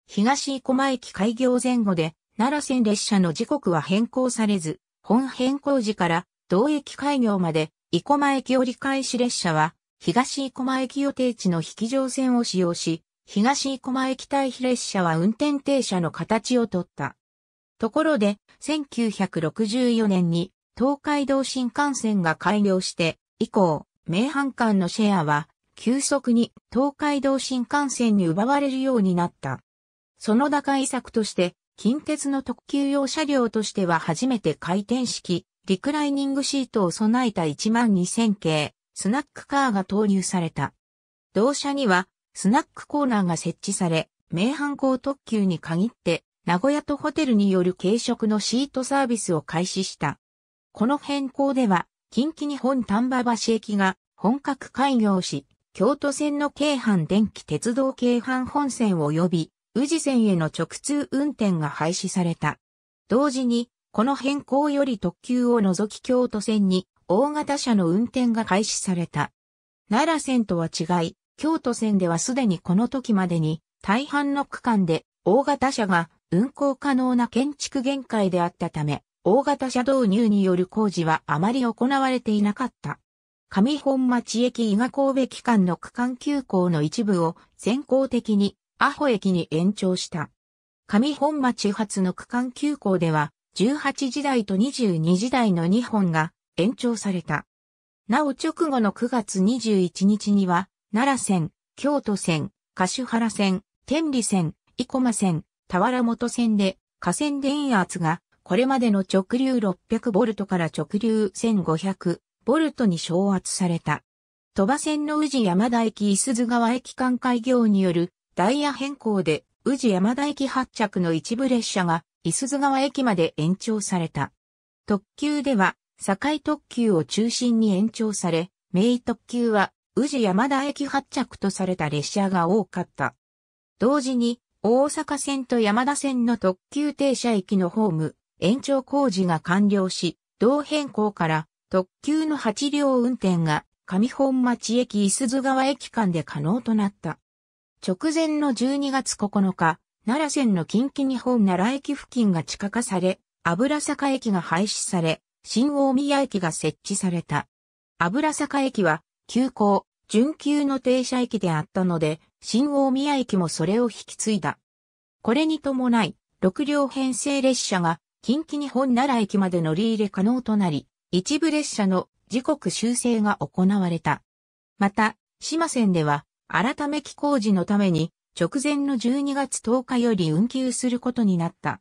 東生駒駅開業前後で奈良線列車の時刻は変更されず、本変更時から同駅開業まで生駒駅折り返し列車は東生駒駅予定地の引き乗線を使用し、東生駒駅対比列車は運転停車の形をとった。ところで、1964年に東海道新幹線が開業して以降、名阪間のシェアは急速に東海道新幹線に奪われるようになった。その打開策として、近鉄の特急用車両としては初めて回転式、リクライニングシートを備えた12000系、スナックカーが投入された。同社には、スナックコーナーが設置され、名阪港特急に限って、名古屋とホテルによる軽食のシートサービスを開始した。この変更では、近畿日本丹波橋駅が本格開業し、京都線の京阪電気鉄道京阪本線及び宇治線への直通運転が廃止された。同時に、この変更より特急を除き京都線に大型車の運転が開始された。奈良線とは違い、京都線ではすでにこの時までに大半の区間で大型車が運行可能な建築限界であったため、大型車導入による工事はあまり行われていなかった。上本町駅伊賀神戸機関の区間急行の一部を先行的にアホ駅に延長した。上本町発の区間急行では18時台と22時台の2本が延長された。なお直後の9月21日には奈良線、京都線、柏原線、天理線、生駒線、田原本線で河川電圧がこれまでの直流6 0 0ボルトから直流1 5 0 0ボルトに昇圧された。鳥羽線の宇治山田駅伊鈴川駅間開業によるダイヤ変更で宇治山田駅発着の一部列車が伊鈴川駅まで延長された。特急では堺特急を中心に延長され、名特急は宇治山田駅発着とされた列車が多かった。同時に大阪線と山田線の特急停車駅のホーム、延長工事が完了し、同変更から特急の8両運転が上本町駅伊豆川駅間で可能となった。直前の12月9日、奈良線の近畿日本奈良駅付近が地下化され、油坂駅が廃止され、新大宮駅が設置された。油坂駅は、急行、準急の停車駅であったので、新大宮駅もそれを引き継いだ。これに伴い、6両編成列車が近畿日本奈良駅まで乗り入れ可能となり、一部列車の時刻修正が行われた。また、島線では、改め期工事のために、直前の12月10日より運休することになった。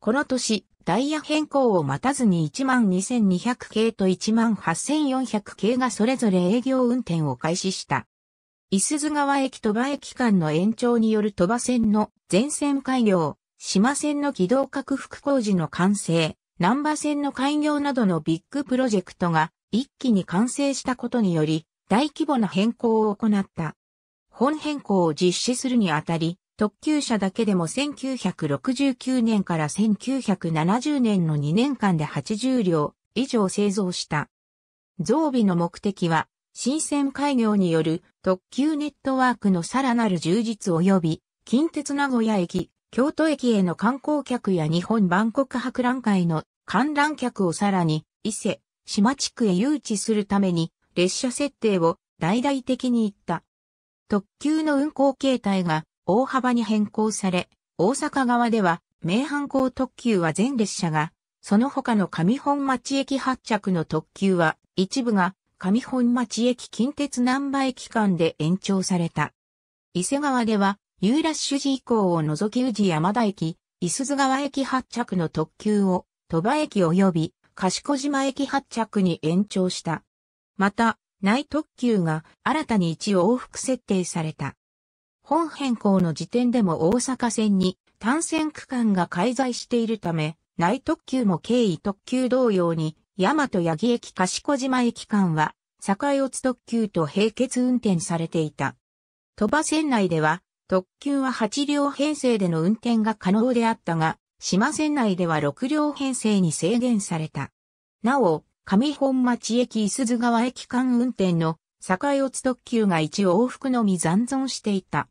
この年、ダイヤ変更を待たずに12,200系と18,400系がそれぞれ営業運転を開始した。伊豆津川駅鳥羽駅間の延長による鳥羽線の全線開業、島線の軌道拡幅工事の完成、南波線の開業などのビッグプロジェクトが一気に完成したことにより、大規模な変更を行った。本変更を実施するにあたり、特急車だけでも1969年から1970年の2年間で80両以上製造した。増備の目的は、新線開業による特急ネットワークのさらなる充実及び、近鉄名古屋駅、京都駅への観光客や日本万国博覧会の観覧客をさらに、伊勢、島地区へ誘致するために、列車設定を大々的に行った。特急の運行形態が大幅に変更され、大阪側では、名阪港特急は全列車が、その他の上本町駅発着の特急は、一部が上本町駅近鉄南波駅間で延長された。伊勢川では、ユーラッシュ時以降を除き宇治山田駅、伊鈴川駅発着の特急を、鳥羽駅及び、賢島駅発着に延長した。また、内特急が新たに1往復設定された。本変更の時点でも大阪線に単線区間が介在しているため、内特急も経緯特急同様に、大和八木駅賢島駅間は、境津特急と並結運転されていた。鳥羽線内では、特急は8両編成での運転が可能であったが、島線内では6両編成に制限された。なお、上本町駅伊鈴川駅間運転の境津特急が1往復のみ残存していた。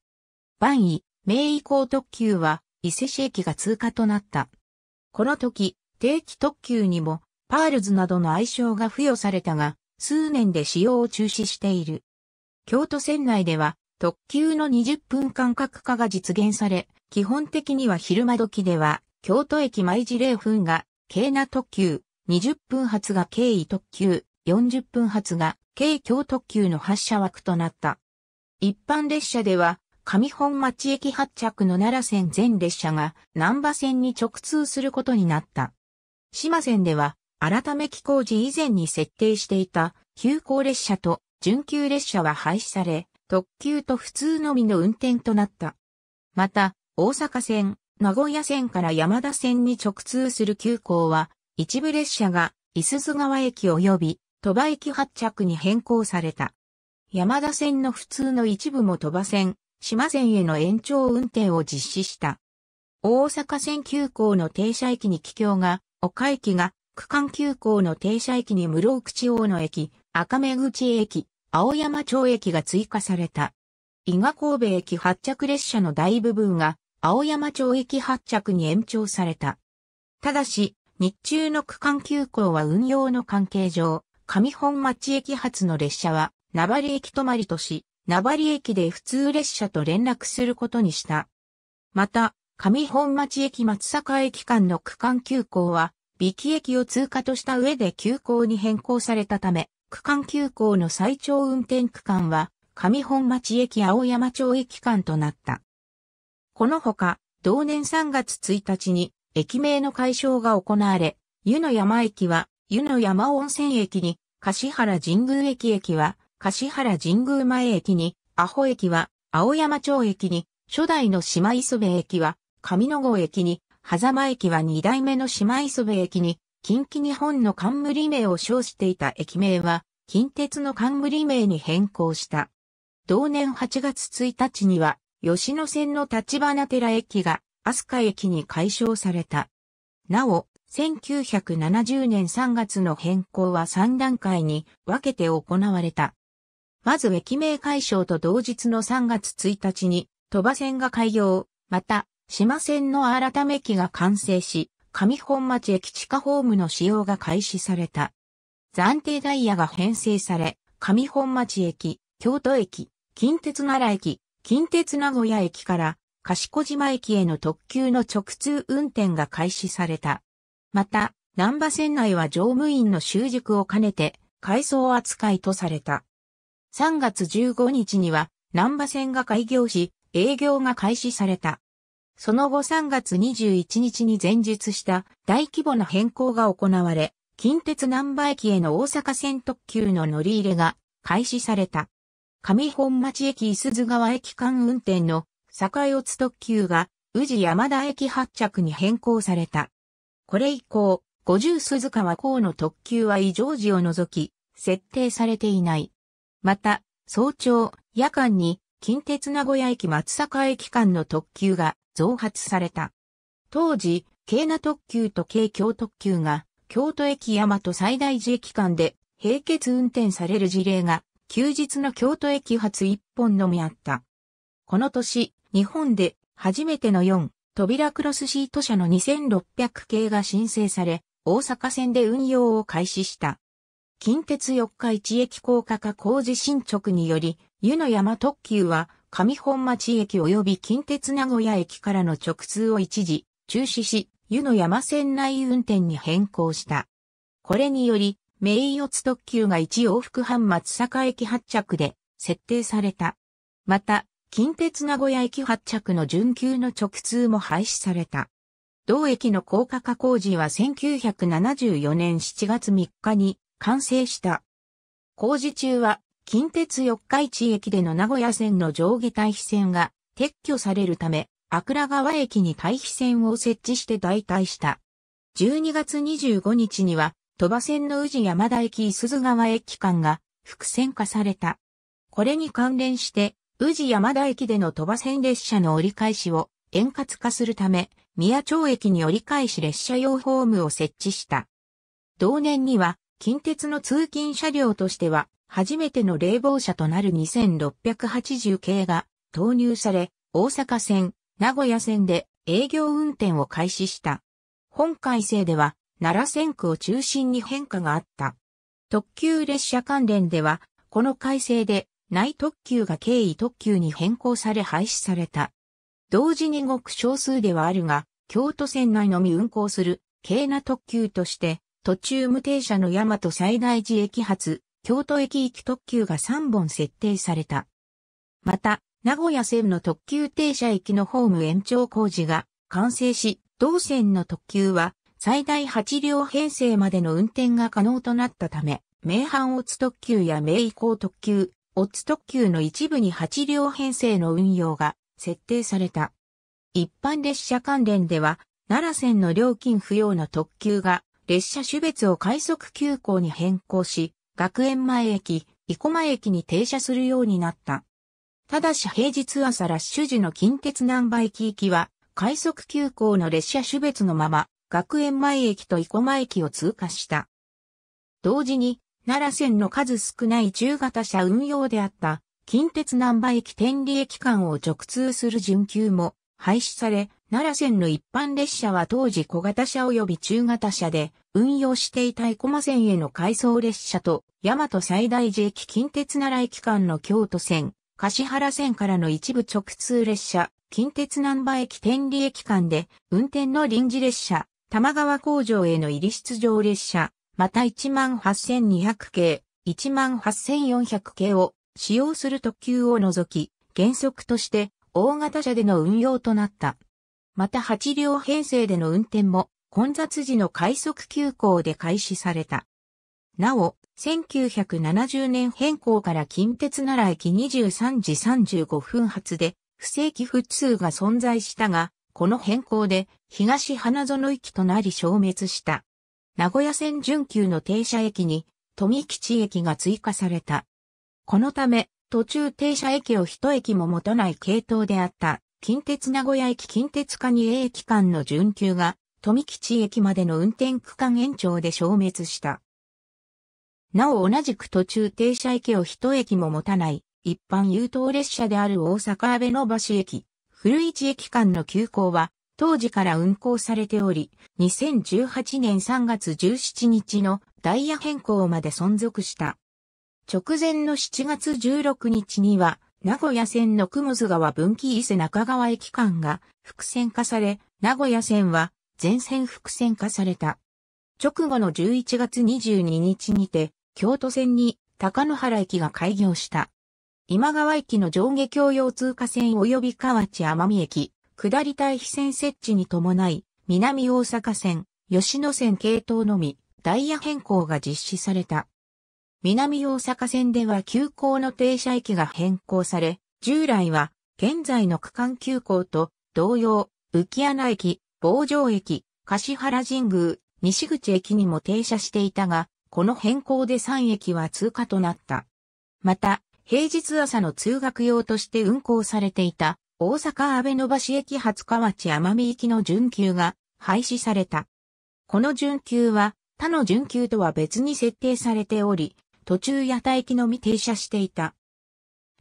万位、名以降特急は伊勢市駅が通過となった。この時、定期特急にもパールズなどの愛称が付与されたが、数年で使用を中止している。京都線内では特急の20分間隔化が実現され、基本的には昼間時では、京都駅毎時0分が、京奈特急、20分発が京伊特急、40分発が京京特急の発車枠となった。一般列車では、上本町駅発着の奈良線全列車が南波線に直通することになった。島線では、改め機工時以前に設定していた急行列車と準急列車は廃止され、特急と普通のみの運転となった。また、大阪線、名古屋線から山田線に直通する急行は、一部列車が、伊鈴川駅及び、鳥羽駅発着に変更された。山田線の普通の一部も鳥羽線、島線への延長運転を実施した。大阪線急行の停車駅に帰郷が、岡駅が、区間急行の停車駅に室口大野駅、赤目口駅、青山町駅が追加された。伊賀神戸駅発着列車の大部分が青山町駅発着に延長された。ただし、日中の区間急行は運用の関係上、上本町駅発の列車は、名張駅止まりとし、名張駅で普通列車と連絡することにした。また、上本町駅松坂駅間の区間急行は、美木駅を通過とした上で急行に変更されたため、区間急行の最長運転区間は、上本町駅青山町駅間となった。このほか、同年3月1日に駅名の解消が行われ、湯の山駅は湯の山温泉駅に、柏原神宮駅駅は柏原神宮前駅に、阿保駅は青山町駅に、初代の島磯部駅は上野郷駅に、狭間駅は2代目の島磯部駅に、近畿日本の冠名を称していた駅名は、近鉄の冠名に変更した。同年8月1日には、吉野線の立花寺駅が、飛鳥駅に改称された。なお、1970年3月の変更は3段階に分けて行われた。まず駅名改称と同日の3月1日に、鳥羽線が開業、また、島線の改め機が完成し、上本町駅地下ホームの使用が開始された。暫定ダイヤが編成され、上本町駅、京都駅、近鉄奈良駅、近鉄名古屋駅から賢島駅への特急の直通運転が開始された。また、南波線内は乗務員の習熟を兼ねて、改装扱いとされた。3月15日には、南波線が開業し、営業が開始された。その後3月21日に前述した大規模な変更が行われ、近鉄南波駅への大阪線特急の乗り入れが開始された。上本町駅伊豆川駅間運転の境尾特急が宇治山田駅発着に変更された。これ以降、五十鈴川港の特急は異常時を除き、設定されていない。また、早朝、夜間に近鉄名古屋駅松阪駅間の特急が増発された。当時、京奈特急と京京特急が京都駅大和最大寺駅間で並結運転される事例が休日の京都駅発一本のみあった。この年、日本で初めての4扉クロスシート車の2600系が申請され、大阪線で運用を開始した。近鉄四日市駅高架化工事進捗により、湯の山特急は上本町駅及び近鉄名古屋駅からの直通を一時中止し、湯の山線内運転に変更した。これにより、名誉特急が一往復半松坂駅発着で設定された。また、近鉄名古屋駅発着の準急の直通も廃止された。同駅の高架化工事は1974年7月3日に完成した。工事中は近鉄四日市駅での名古屋線の上下対比線が撤去されるため、桜川駅に対比線を設置して代替した。12月25日には、鳥羽線の宇治山田駅鈴川駅間が複線化された。これに関連して、宇治山田駅での鳥羽線列車の折り返しを円滑化するため、宮町駅に折り返し列車用ホームを設置した。同年には、近鉄の通勤車両としては、初めての冷房車となる2680系が投入され、大阪線、名古屋線で営業運転を開始した。本改正では、奈良線区を中心に変化があった。特急列車関連では、この改正で内特急が経緯特急に変更され廃止された。同時にごく少数ではあるが、京都線内のみ運行する、軽な特急として、途中無停車の大和最大寺駅発、京都駅行き特急が3本設定された。また、名古屋線の特急停車駅のホーム延長工事が完成し、同線の特急は最大8両編成までの運転が可能となったため、名阪オツ特急や名移行特急、オツ特急の一部に8両編成の運用が設定された。一般列車関連では、奈良線の料金不要の特急が列車種別を快速急行に変更し、学園前駅、生駒駅に停車するようになった。ただし平日朝ラッシュ時の近鉄南波駅行きは、快速急行の列車種別のまま、学園前駅と生駒駅を通過した。同時に、奈良線の数少ない中型車運用であった、近鉄南波駅天理駅間を直通する準急も廃止され、奈良線の一般列車は当時小型車及び中型車で運用していた生駒線への回送列車と大和最大寺駅近鉄奈良駅間の京都線、柏原線からの一部直通列車、近鉄南波駅天理駅間で運転の臨時列車、玉川工場への入り出場列車、また18200系、18400系を使用する特急を除き、原則として大型車での運用となった。また8両編成での運転も混雑時の快速急行で開始された。なお、1970年変更から近鉄奈良駅23時35分発で不正規普通が存在したが、この変更で東花園駅となり消滅した。名古屋線準急の停車駅に富吉駅が追加された。このため途中停車駅を一駅も持たない系統であった。近鉄名古屋駅近鉄蟹に A 駅間の準急が、富吉駅までの運転区間延長で消滅した。なお同じく途中停車駅を一駅も持たない、一般優等列車である大阪阿部野橋駅、古市駅間の急行は、当時から運行されており、2018年3月17日のダイヤ変更まで存続した。直前の7月16日には、名古屋線の雲津川分岐伊勢中川駅間が複線化され、名古屋線は全線複線化された。直後の11月22日にて、京都線に高野原駅が開業した。今川駅の上下共用通過線及び河内奄美駅、下り対比線設置に伴い、南大阪線、吉野線系統のみ、ダイヤ変更が実施された。南大阪線では急行の停車駅が変更され、従来は現在の区間急行と同様、浮穴駅、傍城駅、橿原神宮、西口駅にも停車していたが、この変更で3駅は通過となった。また、平日朝の通学用として運行されていた、大阪安倍野橋駅初河内奄美行きの準急が廃止された。この準急は他の準急とは別に設定されており、途中屋台機のみ停車していた。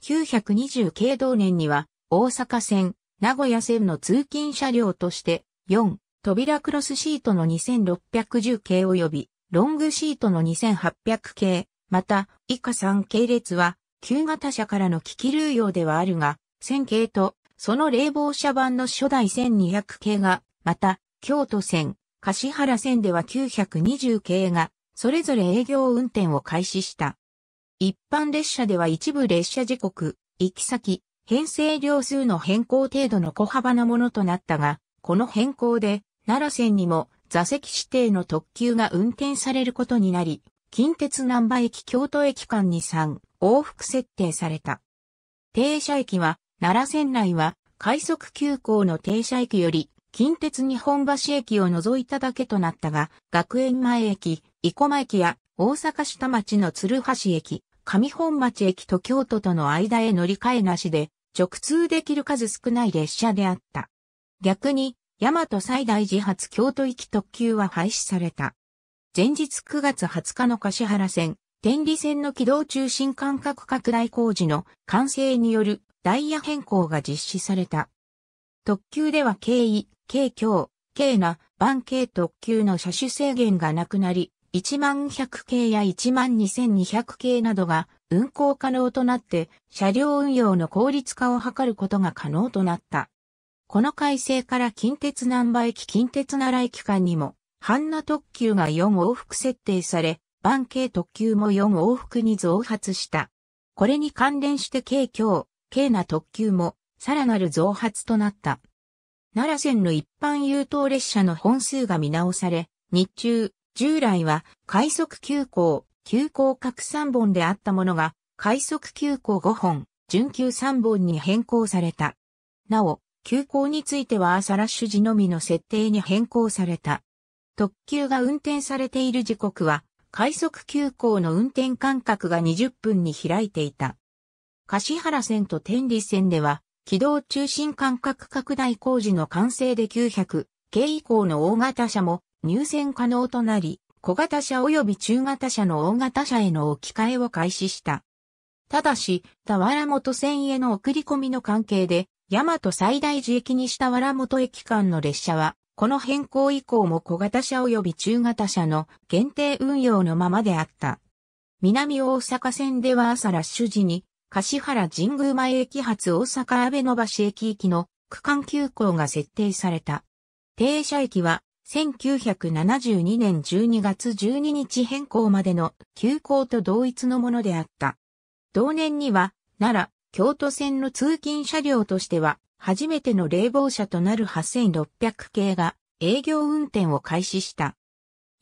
920系同年には、大阪線、名古屋線の通勤車両として、4、扉クロスシートの2610系及び、ロングシートの2800系、また、以下3系列は、旧型車からの機器流用ではあるが、1000系と、その冷房車版の初代1200系が、また、京都線、柏原線では920系が、それぞれ営業運転を開始した。一般列車では一部列車時刻、行き先、編成量数の変更程度の小幅なものとなったが、この変更で、奈良線にも座席指定の特急が運転されることになり、近鉄南波駅京都駅間に3往復設定された。停車駅は、奈良線内は快速急行の停車駅より近鉄日本橋駅を除いただけとなったが、学園前駅、生駒駅や大阪下町の鶴橋駅、上本町駅と京都との間へ乗り換えなしで、直通できる数少ない列車であった。逆に、大和最大自発京都行き特急は廃止された。前日9月20日の橿原線、天理線の軌道中心間隔拡大工事の完成によるダイヤ変更が実施された。特急では経緯、経京、経な、番系特急の車種制限がなくなり、1 1百0 0系や12200系などが運行可能となって車両運用の効率化を図ることが可能となった。この改正から近鉄南波駅近鉄奈良駅間にも、半那特急が4往復設定され、ン系特急も4往復に増発した。これに関連して京京、京那特急もさらなる増発となった。奈良線の一般優等列車の本数が見直され、日中、従来は快速急行、急行各3本であったものが、快速急行5本、準急3本に変更された。なお、急行については朝ラッシュ時のみの設定に変更された。特急が運転されている時刻は、快速急行の運転間隔が20分に開いていた。柏原線と天理線では、軌道中心間隔拡大工事の完成で900、系以降の大型車も入選可能となり、小型車及び中型車の大型車への置き換えを開始した。ただし、田原本線への送り込みの関係で、大和最大寺駅した原本駅間の列車は、この変更以降も小型車及び中型車の限定運用のままであった。南大阪線では朝ラッシュ時に、橿原神宮前駅発大阪安倍野橋駅行きの区間急行が設定された。停車駅は1972年12月12日変更までの休校と同一のものであった。同年には、奈良、京都線の通勤車両としては、初めての冷房車となる8600系が営業運転を開始した。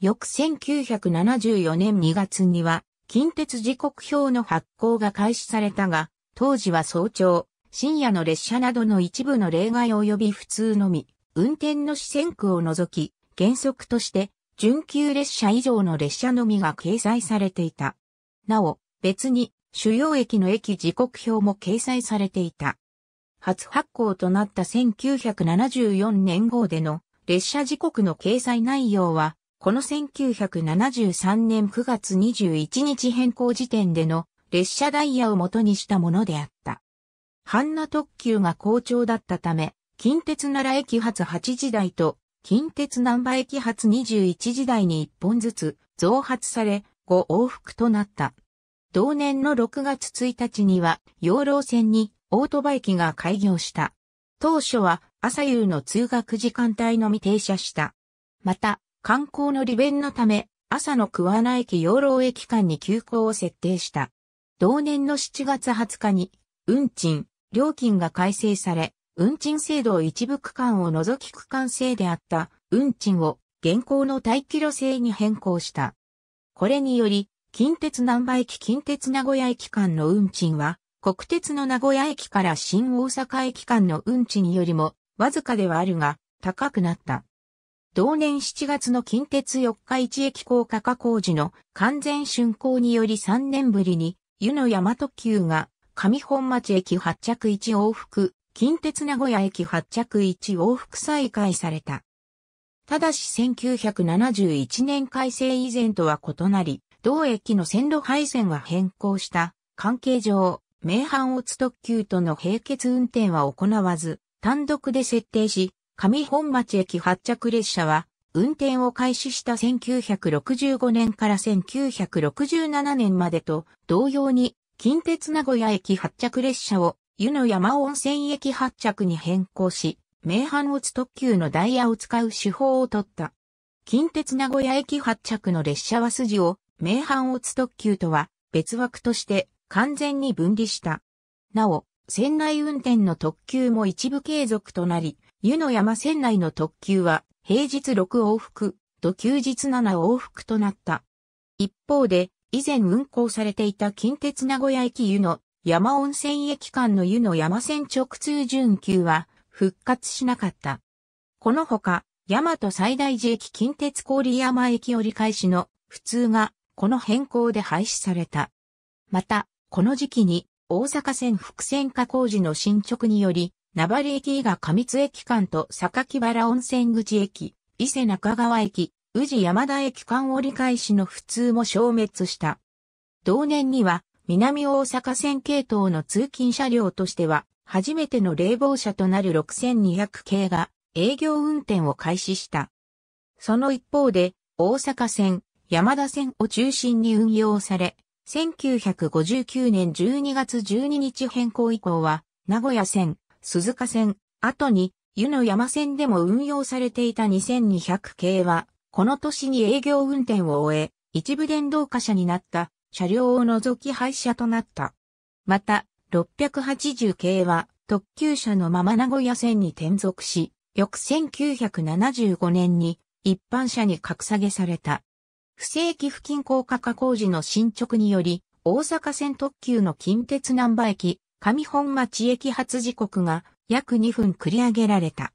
翌1974年2月には、近鉄時刻表の発行が開始されたが、当時は早朝、深夜の列車などの一部の例外及び普通のみ、運転の視線区を除き、原則として、準急列車以上の列車のみが掲載されていた。なお、別に、主要駅の駅時刻表も掲載されていた。初発行となった1974年号での列車時刻の掲載内容は、この1973年9月21日変更時点での列車ダイヤを元にしたものであった。ハンナ特急が好調だったため、近鉄奈良駅発8時台と、近鉄南波駅発21時台に1本ずつ増発され、5往復となった。同年の6月1日には、養老線にオートバイ機が開業した。当初は朝夕の通学時間帯のみ停車した。また、観光の利便のため、朝の桑名駅養老駅間に休校を設定した。同年の7月20日に、運賃、料金が改正され、運賃制度を一部区間を除き区間制であった運賃を現行の待機路制に変更した。これにより、近鉄南波駅近鉄名古屋駅間の運賃は、国鉄の名古屋駅から新大阪駅間の運賃よりも、わずかではあるが、高くなった。同年7月の近鉄4日市駅高架化工事の完全竣工により3年ぶりに、湯の山特急が上本町駅発着1往復近鉄名古屋駅発着1往復再開された。ただし1971年改正以前とは異なり、同駅の線路配線は変更した関係上、名阪乙特急との並結運転は行わず、単独で設定し、上本町駅発着列車は、運転を開始した1965年から1967年までと同様に近鉄名古屋駅発着列車を湯の山温泉駅発着に変更し、名阪乙特急のダイヤを使う手法を取った。近鉄名古屋駅発着の列車は筋を、名阪乙特急とは別枠として完全に分離した。なお、船内運転の特急も一部継続となり、湯の山船内の特急は平日6往復、と休日7往復となった。一方で、以前運行されていた近鉄名古屋駅湯の山温泉駅間の湯の山線直通準急は復活しなかった。このほか、大和最大寺駅近鉄郡山駅折り返しの普通がこの変更で廃止された。また、この時期に大阪線伏線化工事の進捗により、名張駅が上津駅間と榊原温泉口駅、伊勢中川駅、宇治山田駅間折り返しの普通も消滅した。同年には、南大阪線系統の通勤車両としては、初めての冷房車となる6200系が営業運転を開始した。その一方で、大阪線、山田線を中心に運用され、1959年12月12日変更以降は、名古屋線、鈴鹿線、後に、湯の山線でも運用されていた2200系は、この年に営業運転を終え、一部電動化車になった車両を除き廃車となった。また、680系は特急車のまま名古屋線に転属し、翌1975年に一般車に格下げされた。不正規付近効果化工事の進捗により、大阪線特急の近鉄南波駅、上本町駅発時刻が約2分繰り上げられた。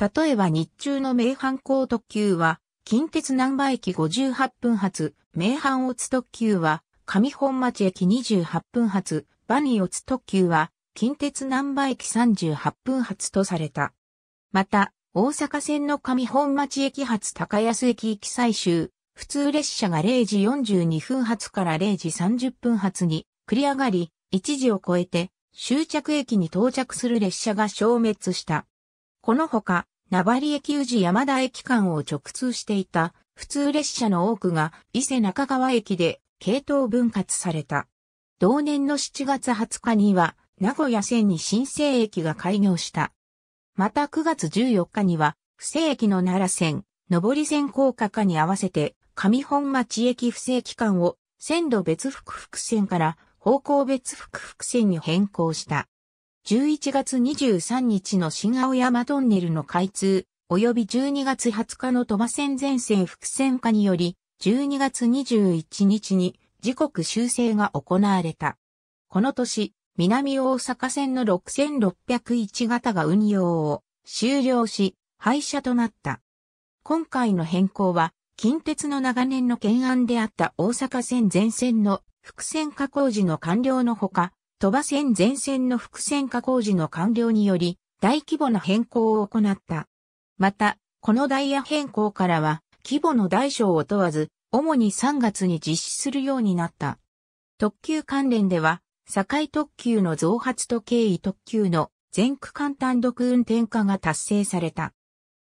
例えば日中の名阪高特急は、近鉄南波駅58分発、名阪大津特急は上本町駅28分発、バニオツ特急は、近鉄南波駅38分発とされた。また、大阪線の上本町駅発高安駅行き最終、普通列車が0時42分発から0時30分発に繰り上がり、1時を超えて終着駅に到着する列車が消滅した。このほか、名張駅宇治山田駅間を直通していた普通列車の多くが伊勢中川駅で系統分割された。同年の7月20日には、名古屋線に新生駅が開業した。また9月14日には、不正駅の奈良線、上り線高架化に合わせて、上本町駅不正期間を、線路別複複線から方向別複複線に変更した。11月23日の新青山トンネルの開通、及び12月20日の鳥羽線全線複線化により、12月21日に時刻修正が行われた。この年、南大阪線の6601型が運用を終了し、廃車となった。今回の変更は、近鉄の長年の懸案であった大阪線全線の伏線加工時の完了のほか、鳥羽線全線の伏線加工時の完了により、大規模な変更を行った。また、このダイヤ変更からは、規模の大小を問わず、主に3月に実施するようになった。特急関連では、堺特急の増発と経緯特急の全区間単独運転化が達成された。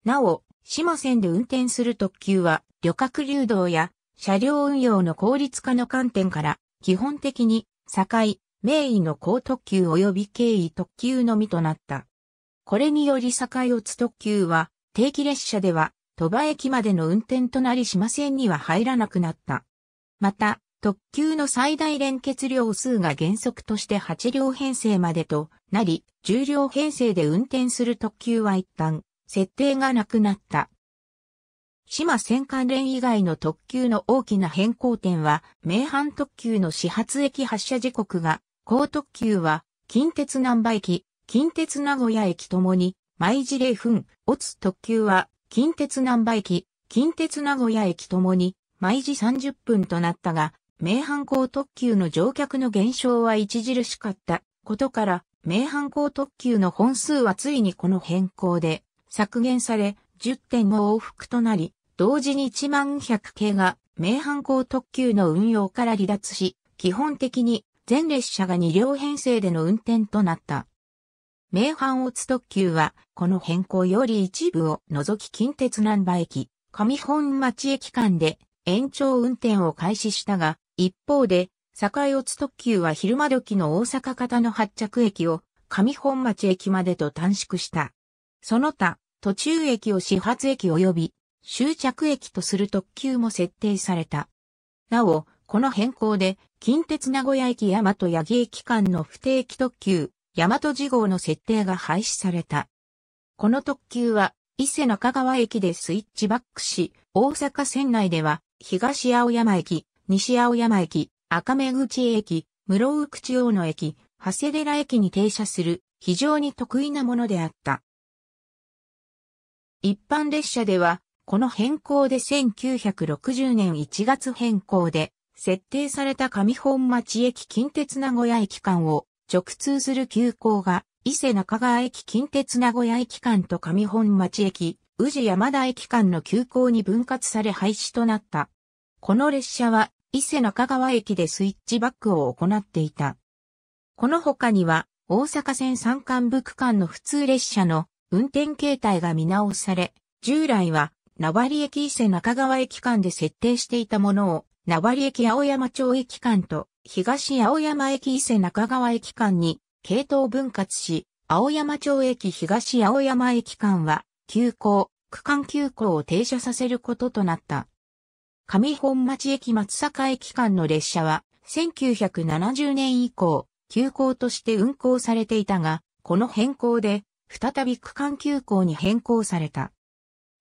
なお、島線で運転する特急は、旅客流動や車両運用の効率化の観点から、基本的に、堺、名医の高特急及び経緯特急のみとなった。これにより堺乙特急は、定期列車では、鳥羽駅までの運転となり島線には入らなくなった。また、特急の最大連結量数が原則として8両編成までとなり、10両編成で運転する特急は一旦、設定がなくなった。島線関連以外の特急の大きな変更点は、名阪特急の始発駅発車時刻が、高特急は、近鉄南波駅、近鉄名古屋駅ともに、毎時0分、オツ特急は、近鉄南波駅、近鉄名古屋駅ともに毎時30分となったが、名阪高特急の乗客の減少は著しかったことから、名阪高特急の本数はついにこの変更で削減され、10点の往復となり、同時に1万100系が名阪高特急の運用から離脱し、基本的に全列車が2両編成での運転となった。名阪乙特急は、この変更より一部を除き近鉄南波駅、上本町駅間で延長運転を開始したが、一方で、堺乙特急は昼間時の大阪方の発着駅を上本町駅までと短縮した。その他、途中駅を始発駅及び終着駅とする特急も設定された。なお、この変更で、近鉄名古屋駅大和八木駅間の不定期特急、大和事号の設定が廃止された。この特急は、伊勢中川駅でスイッチバックし、大阪線内では、東青山駅、西青山駅、赤目口駅、室生口大野駅、長谷寺駅に停車する、非常に得意なものであった。一般列車では、この変更で1960年1月変更で、設定された上本町駅近鉄名古屋駅間を直通する急行が、伊勢中川駅近鉄名古屋駅間と上本町駅、宇治山田駅間の急行に分割され廃止となった。この列車は、伊勢中川駅でスイッチバックを行っていた。この他には、大阪線山間部区間の普通列車の運転形態が見直され、従来は、名張駅伊勢中川駅間で設定していたものを、名張駅青山町駅間と、東青山駅伊勢中川駅間に系統分割し、青山町駅東青山駅間は急行、区間急行を停車させることとなった。上本町駅松坂駅間の列車は1970年以降、急行として運行されていたが、この変更で再び区間急行に変更された。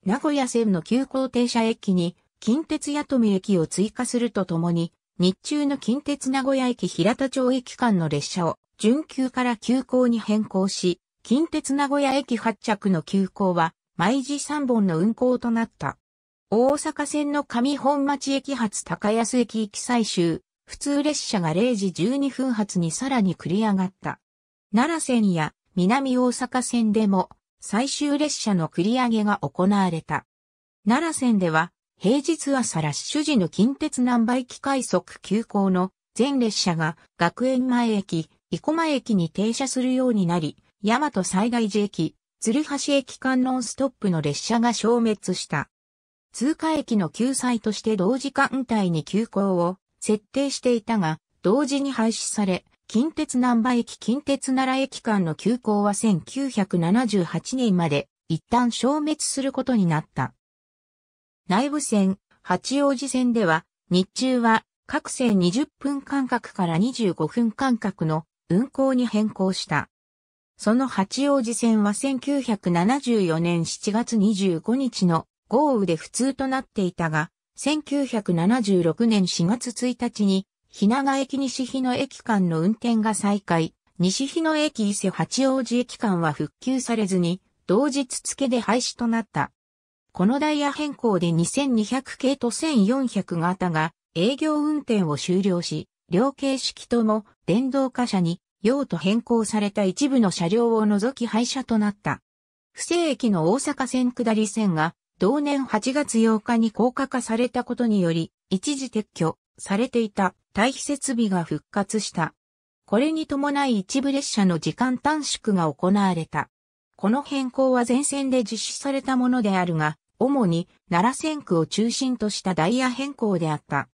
名古屋線の急行停車駅に近鉄八富駅を追加するとともに、日中の近鉄名古屋駅平田町駅間の列車を準急から急行に変更し、近鉄名古屋駅発着の急行は毎時3本の運行となった。大阪線の上本町駅発高安駅行き最終、普通列車が0時12分発にさらに繰り上がった。奈良線や南大阪線でも最終列車の繰り上げが行われた。奈良線では平日朝ラッシュ時の近鉄南波駅快速急行の全列車が学園前駅、生駒駅に停車するようになり、大和災害時駅、鶴橋駅間ノンストップの列車が消滅した。通過駅の救済として同時間帯に急行を設定していたが、同時に廃止され、近鉄南波駅近鉄奈良駅間の急行は1978年まで一旦消滅することになった。内部線、八王子線では、日中は各線20分間隔から25分間隔の運行に変更した。その八王子線は1974年7月25日の豪雨で不通となっていたが、1976年4月1日に、日長駅西日野駅間の運転が再開、西日野駅伊勢八王子駅間は復旧されずに、同日付で廃止となった。このダイヤ変更で2200系と1400型が営業運転を終了し、両形式とも電動貨車に用途変更された一部の車両を除き廃車となった。不正駅の大阪線下り線が同年8月8日に高架化されたことにより、一時撤去されていた退避設備が復活した。これに伴い一部列車の時間短縮が行われた。この変更は前線で実施されたものであるが、主に奈良線区を中心としたダイヤ変更であった。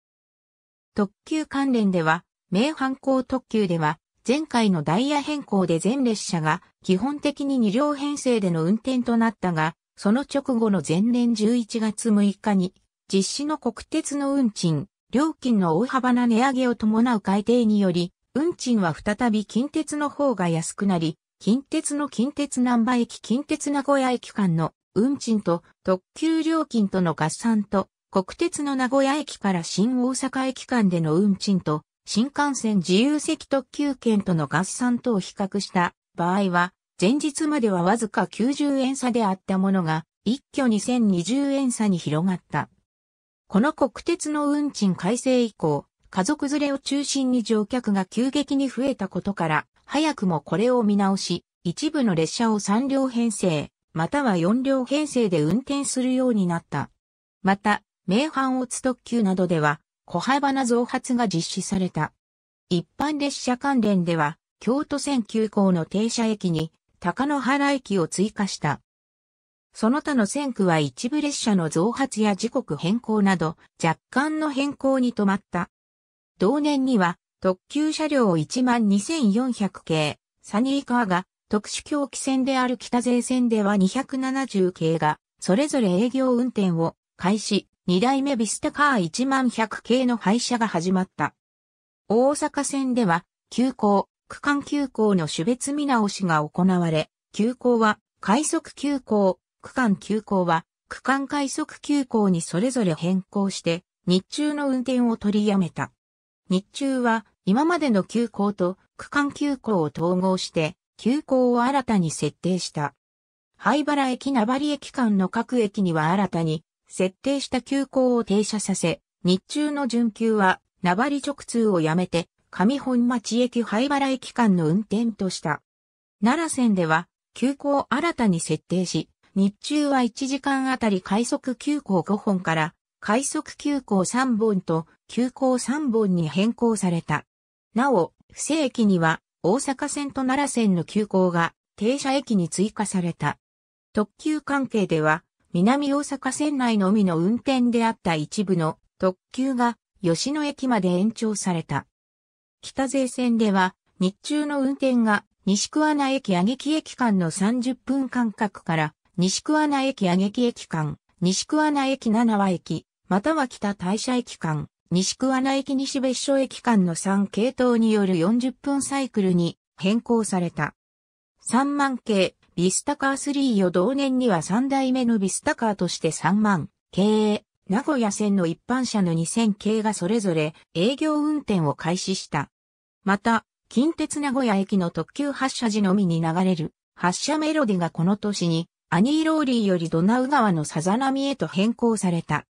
特急関連では、名阪港特急では、前回のダイヤ変更で全列車が基本的に2両編成での運転となったが、その直後の前年11月6日に、実施の国鉄の運賃、料金の大幅な値上げを伴う改定により、運賃は再び近鉄の方が安くなり、近鉄の近鉄南波駅近鉄名古屋駅間の運賃と特急料金との合算と、国鉄の名古屋駅から新大阪駅間での運賃と、新幹線自由席特急券との合算とを比較した場合は、前日まではわずか90円差であったものが、一挙2020円差に広がった。この国鉄の運賃改正以降、家族連れを中心に乗客が急激に増えたことから、早くもこれを見直し、一部の列車を3両編成、または4両編成で運転するようになった。また、名阪オツ特急などでは、小幅な増発が実施された。一般列車関連では、京都線急行の停車駅に、高野原駅を追加した。その他の線区は一部列車の増発や時刻変更など、若干の変更に止まった。同年には、特急車両12400系、サニーカーが、特殊狂気線である北税線では270系が、それぞれ営業運転を開始、2代目ビスタカー11100系の廃車が始まった。大阪線では、急行、区間急行の種別見直しが行われ、急行は、快速急行、区間急行は、区間快速急行にそれぞれ変更して、日中の運転を取りやめた。日中は今までの休校と区間休校を統合して休校を新たに設定した。灰原駅名張駅間の各駅には新たに設定した休校を停車させ、日中の準急は名張直通をやめて上本町駅灰原駅間の運転とした。奈良線では休校を新たに設定し、日中は1時間あたり快速急行5本から快速急行3本と急行3本に変更された。なお、不正駅には大阪線と奈良線の急行が停車駅に追加された。特急関係では、南大阪線内のみの運転であった一部の特急が吉野駅まで延長された。北勢線では日中の運転が西桑名駅げ木駅間の30分間隔から西桑名駅げ木駅間、西桑名駅七和駅または北大社駅間、西桑名駅西別所駅間の3系統による40分サイクルに変更された。3万系、ビスタカー3を同年には3代目のビスタカーとして3万系、名古屋線の一般車の2000系がそれぞれ営業運転を開始した。また、近鉄名古屋駅の特急発車時のみに流れる発車メロディがこの年にアニーローリーよりドナウ川のさざ波へと変更された。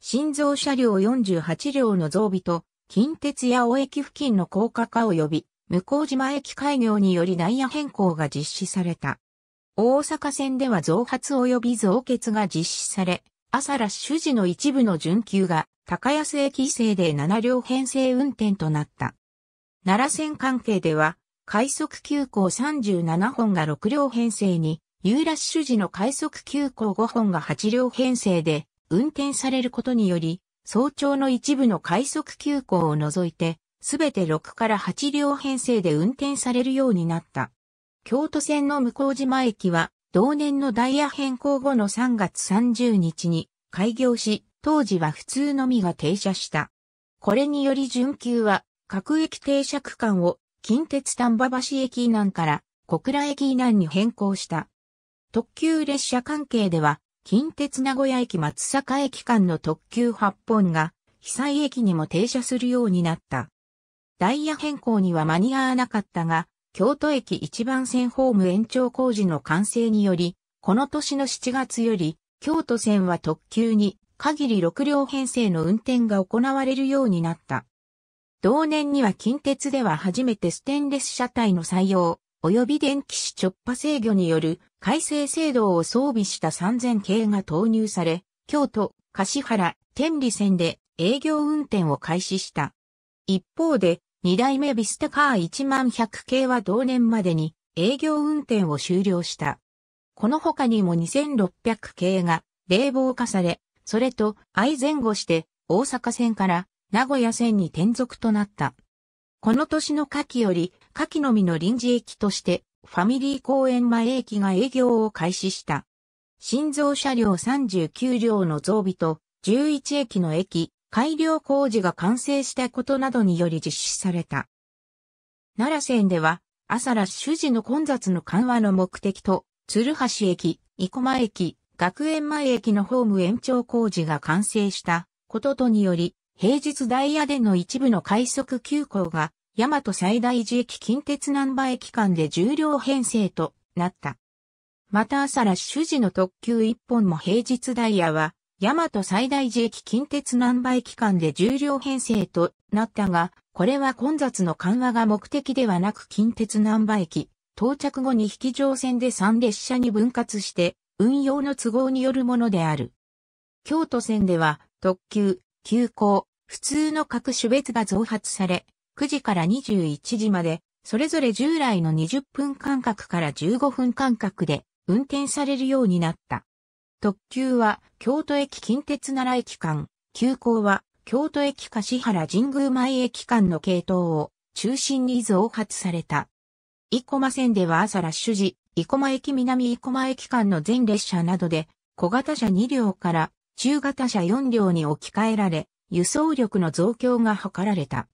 心臓車両48両の増備と、近鉄八尾駅付近の高架化及び、向島駅開業により内野変更が実施された。大阪線では増発及び増欠が実施され、朝ラッシュ時の一部の準急が高安駅制で7両編成運転となった。奈良線関係では、快速急行37本が6両編成に、ユーラッシュ時の快速急行5本が8両編成で、運転されることにより、早朝の一部の快速急行を除いて、すべて6から8両編成で運転されるようになった。京都線の向島駅は、同年のダイヤ変更後の3月30日に開業し、当時は普通のみが停車した。これにより準急は、各駅停車区間を近鉄丹波橋駅南から小倉駅南に変更した。特急列車関係では、近鉄名古屋駅松坂駅間の特急8本が、被災駅にも停車するようになった。ダイヤ変更には間に合わなかったが、京都駅1番線ホーム延長工事の完成により、この年の7月より、京都線は特急に限り6両編成の運転が行われるようになった。同年には近鉄では初めてステンレス車体の採用、及び電気子直波制御による改正制度を装備した3000系が投入され、京都、柏原、天理線で営業運転を開始した。一方で、2代目ビスタカー1100系は同年までに営業運転を終了した。この他にも2600系が冷房化され、それと相前後して大阪線から名古屋線に転属となった。この年の夏季より下記のみの臨時駅として、ファミリー公園前駅が営業を開始した。新造車両39両の増備と、11駅の駅、改良工事が完成したことなどにより実施された。奈良線では、朝ラッシュ時の混雑の緩和の目的と、鶴橋駅、生駒駅、学園前駅のホーム延長工事が完成したこととにより、平日ダイヤでの一部の快速急行が大和最大寺駅近鉄南波駅間で重量編成となった。また朝ラッシュ時の特急一本も平日ダイヤは、大和最大寺駅近鉄南波駅間で重量編成となったが、これは混雑の緩和が目的ではなく近鉄南波駅、到着後に引き乗線で3列車に分割して、運用の都合によるものである。京都線では、特急、急行、普通の各種別が増発され、9時から21時まで、それぞれ従来の20分間隔から15分間隔で運転されるようになった。特急は京都駅近鉄奈良駅間、急行は京都駅橿原神宮前駅間の系統を中心に増発された。生駒線では朝ラッシュ時、生駒駅南生駒駅間の全列車などで小型車2両から中型車4両に置き換えられ、輸送力の増強が図られた。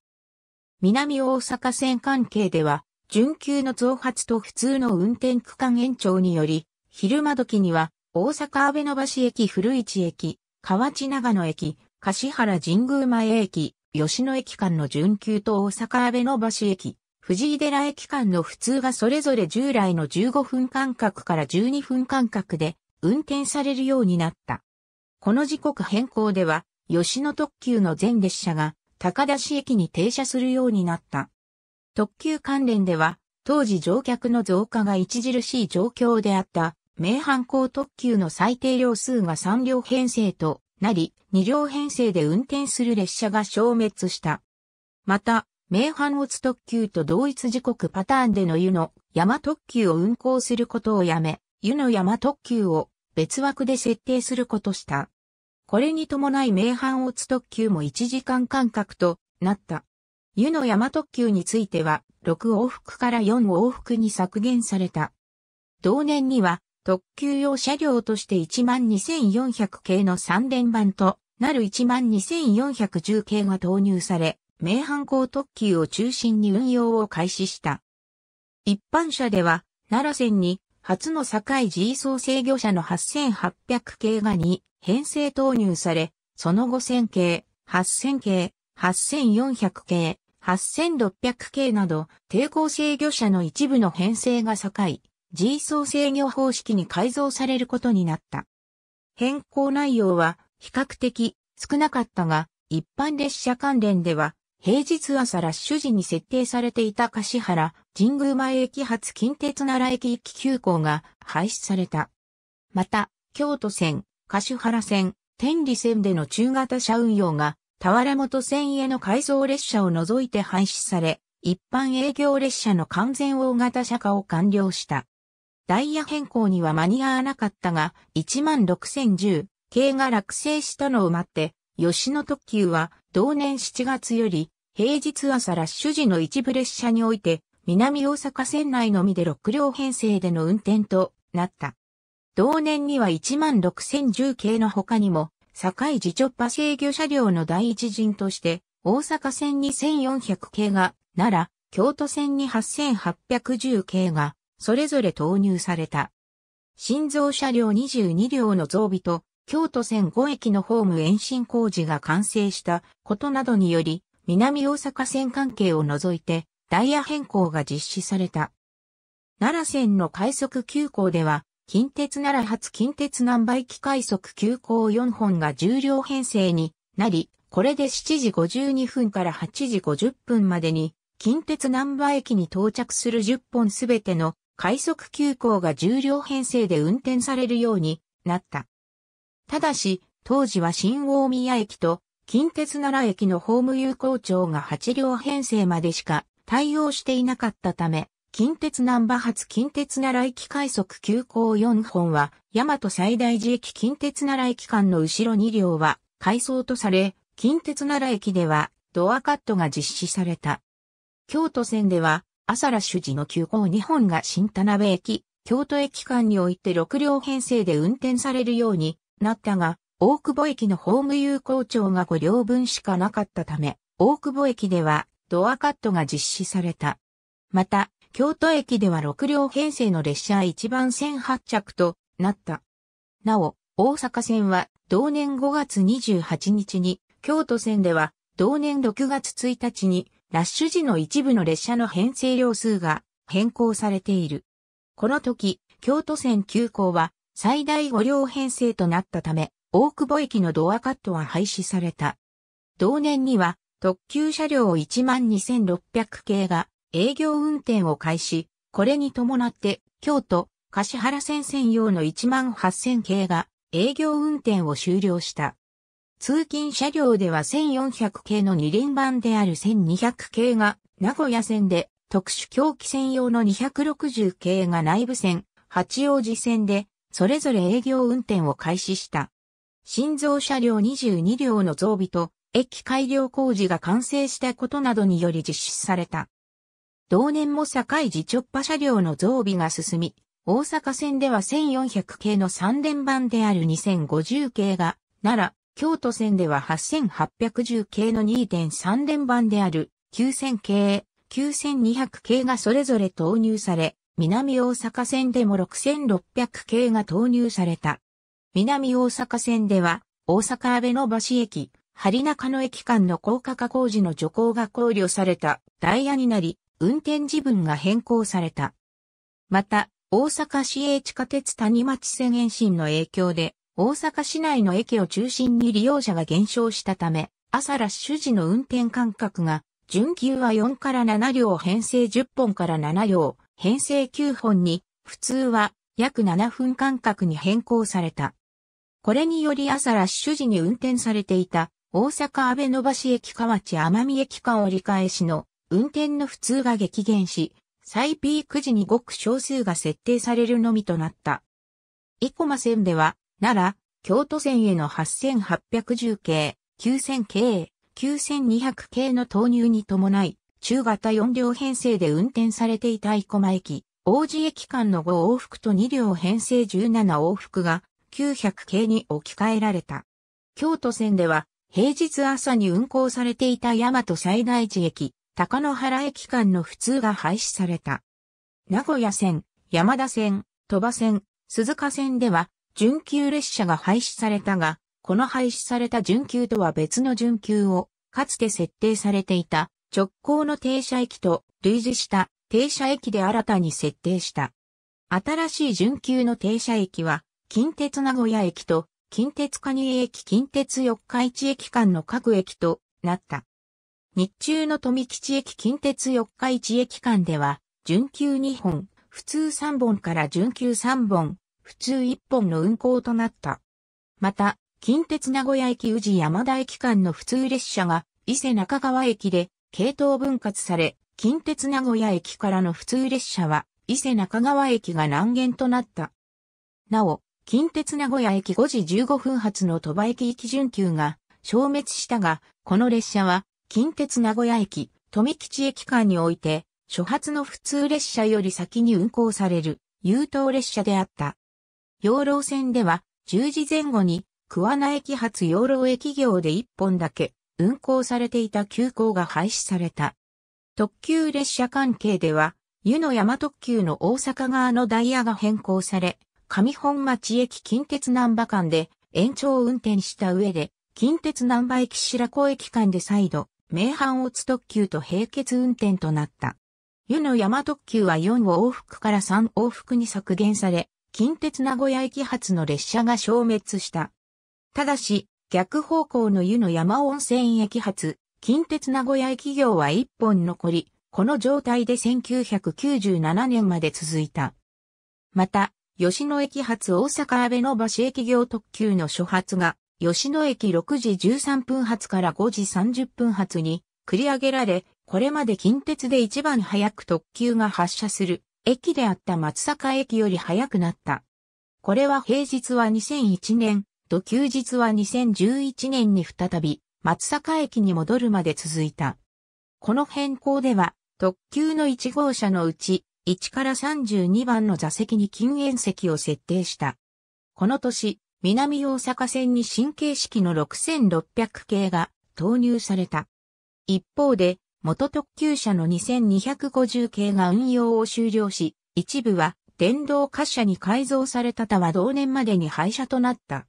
南大阪線関係では、準急の増発と普通の運転区間延長により、昼間時には、大阪阿部野橋駅古市駅、河内長野駅、橿原神宮前駅、吉野駅間の準急と大阪阿部野橋駅、藤井寺駅間の普通がそれぞれ従来の15分間隔から12分間隔で運転されるようになった。この時刻変更では、吉野特急の全列車が高田市駅に停車するようになった。特急関連では、当時乗客の増加が著しい状況であった、名阪港特急の最低量数が3両編成となり、2両編成で運転する列車が消滅した。また、名阪乙特急と同一時刻パターンでの湯の山特急を運行することをやめ、湯の山特急を別枠で設定することした。これに伴い名阪乙特急も1時間間隔となった。湯の山特急については、6往復から4往復に削減された。同年には、特急用車両として12,400系の3連番となる12,410系が投入され、名阪港特急を中心に運用を開始した。一般車では、奈良線に初の境 G 層制御車の8800系が2編成投入され、その後1000系、8000系、8400系、8600系など、抵抗制御車の一部の編成が境、G 層制御方式に改造されることになった。変更内容は比較的少なかったが、一般列車関連では、平日朝ラッシュ時に設定されていた柏原、神宮前駅発近鉄奈良駅行き急行が廃止された。また、京都線、柏原線、天理線での中型車運用が、田原本線への改造列車を除いて廃止され、一般営業列車の完全大型車化を完了した。ダイヤ変更には間に合わなかったが、16,010系が落成したのを待って、吉野特急は同年7月より、平日朝ラッシュ時の一部列車において、南大阪線内のみで6両編成での運転となった。同年には16010系の他にも、堺自直派制御車両の第一陣として、大阪線に1400系が、奈良、京都線に8810系が、それぞれ投入された。新造車両22両の増備と、京都線5駅のホーム延伸工事が完成したことなどにより、南大阪線関係を除いて、ダイヤ変更が実施された。奈良線の快速急行では、近鉄奈良発近鉄南倍機快速急行4本が重量編成になり、これで7時52分から8時50分までに、近鉄南波駅に到着する10本すべての快速急行が重量編成で運転されるようになった。ただし、当時は新大宮駅と近鉄奈良駅のホーム有効庁が8両編成までしか対応していなかったため、近鉄南波発近鉄奈良駅快速急行4本は、大和最大寺駅近鉄奈良駅間の後ろ2両は、改装とされ、近鉄奈良駅では、ドアカットが実施された。京都線では、朝ラッシュ時の急行2本が新田辺駅、京都駅間において6両編成で運転されるようになったが、大久保駅のホーム有効長が5両分しかなかったため、大久保駅では、ドアカットが実施された。また、京都駅では6両編成の列車一番線発着となった。なお、大阪線は同年5月28日に、京都線では同年6月1日に、ラッシュ時の一部の列車の編成両数が変更されている。この時、京都線急行は最大5両編成となったため、大久保駅のドアカットは廃止された。同年には特急車両1万2600系が営業運転を開始、これに伴って京都、橿原線専用の1 8000系が営業運転を終了した。通勤車両では1400系の2連番である1200系が名古屋線で特殊狂気専用の260系が内部線、八王子線でそれぞれ営業運転を開始した。新造車両22両の増備と駅改良工事が完成したことなどにより実施された。同年も境寺直波車両の増備が進み、大阪線では1400系の3連番である2050系が、奈良、京都線では8810系の2.3連番である9000系、9200系がそれぞれ投入され、南大阪線でも6600系が投入された。南大阪線では、大阪安倍の橋駅、針中野駅間の高架化工事の徐行が考慮されたダイヤになり、運転時分が変更された。また、大阪市営地下鉄谷町線延伸の影響で、大阪市内の駅を中心に利用者が減少したため、朝ラッシュ時の運転間隔が、準急は4から7両編成10本から7両、編成9本に、普通は約7分間隔に変更された。これにより朝ラッシュ時に運転されていた大阪安倍野橋駅河内奄美駅間折り返しの運転の普通が激減し、再ピーク時にごく少数が設定されるのみとなった。生駒線では、奈良、京都線への8810系、9000系、9200系の投入に伴い、中型4両編成で運転されていた生駒駅、王子駅間の5往復と2両編成17往復が900系に置き換えられた。京都線では、平日朝に運行されていた大和西大寺駅、高野原駅間の普通が廃止された。名古屋線、山田線、鳥羽線、鈴鹿線では、準急列車が廃止されたが、この廃止された準急とは別の準急を、かつて設定されていた直行の停車駅と類似した停車駅で新たに設定した。新しい準急の停車駅は、近鉄名古屋駅と近鉄蟹江駅近鉄四日市駅間の各駅となった。日中の富吉駅近鉄四日市駅間では、準急2本、普通3本から準急3本、普通1本の運行となった。また、近鉄名古屋駅宇治山田駅間の普通列車が、伊勢中川駅で、系統分割され、近鉄名古屋駅からの普通列車は、伊勢中川駅が難限となった。なお、近鉄名古屋駅5時15分発の鳥羽駅行き準急が消滅したが、この列車は近鉄名古屋駅、富吉駅間において、初発の普通列車より先に運行される、優等列車であった。養老線では、10時前後に、桑名駅発養老駅業で1本だけ、運行されていた急行が廃止された。特急列車関係では、湯の山特急の大阪側のダイヤが変更され、上本町駅近鉄南波間で延長運転した上で、近鉄南波駅白子駅間で再度、名阪乙特急と並結運転となった。湯の山特急は4往復から3往復に削減され、近鉄名古屋駅発の列車が消滅した。ただし、逆方向の湯の山温泉駅発、近鉄名古屋駅業は1本残り、この状態で1997年まで続いた。また、吉野駅発大阪安倍の橋駅業特急の初発が吉野駅6時13分発から5時30分発に繰り上げられ、これまで近鉄で一番早く特急が発車する駅であった松坂駅より早くなった。これは平日は2001年と休日は2011年に再び松坂駅に戻るまで続いた。この変更では特急の1号車のうち1から32番の座席に禁煙席を設定した。この年、南大阪線に新形式の6600系が投入された。一方で、元特急車の2250系が運用を終了し、一部は電動滑車に改造された他は同年までに廃車となった。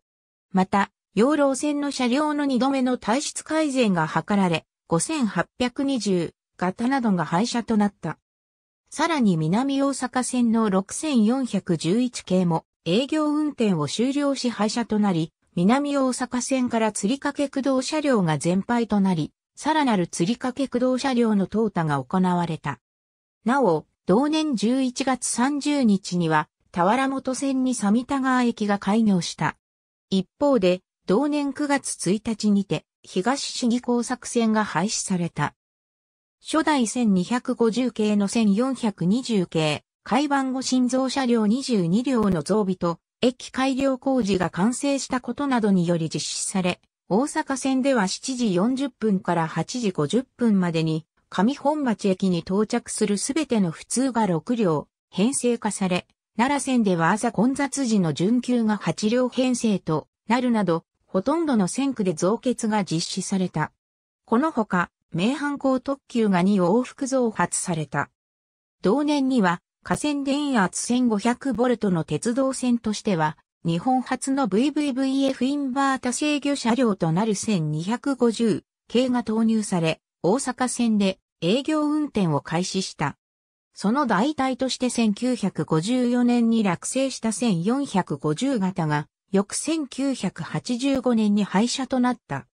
また、養老線の車両の2度目の体質改善が図られ、5820型などが廃車となった。さらに南大阪線の6411系も営業運転を終了し廃車となり、南大阪線から吊り掛け駆動車両が全廃となり、さらなる吊り掛け駆動車両の淘汰が行われた。なお、同年11月30日には、田原本線に三田川駅が開業した。一方で、同年9月1日にて、東市議工作線が廃止された。初代1250系の1420系、海板後新造車両22両の増備と、駅改良工事が完成したことなどにより実施され、大阪線では7時40分から8時50分までに、上本町駅に到着するすべての普通が6両、編成化され、奈良線では朝混雑時の準急が8両編成となるなど、ほとんどの線区で増結が実施された。このほか、名阪高特急が2往復増発された。同年には、河線電圧 1500V の鉄道線としては、日本初の VVVF インバータ制御車両となる1250系が投入され、大阪線で営業運転を開始した。その代替として1954年に落成した1450型が、翌1985年に廃車となった。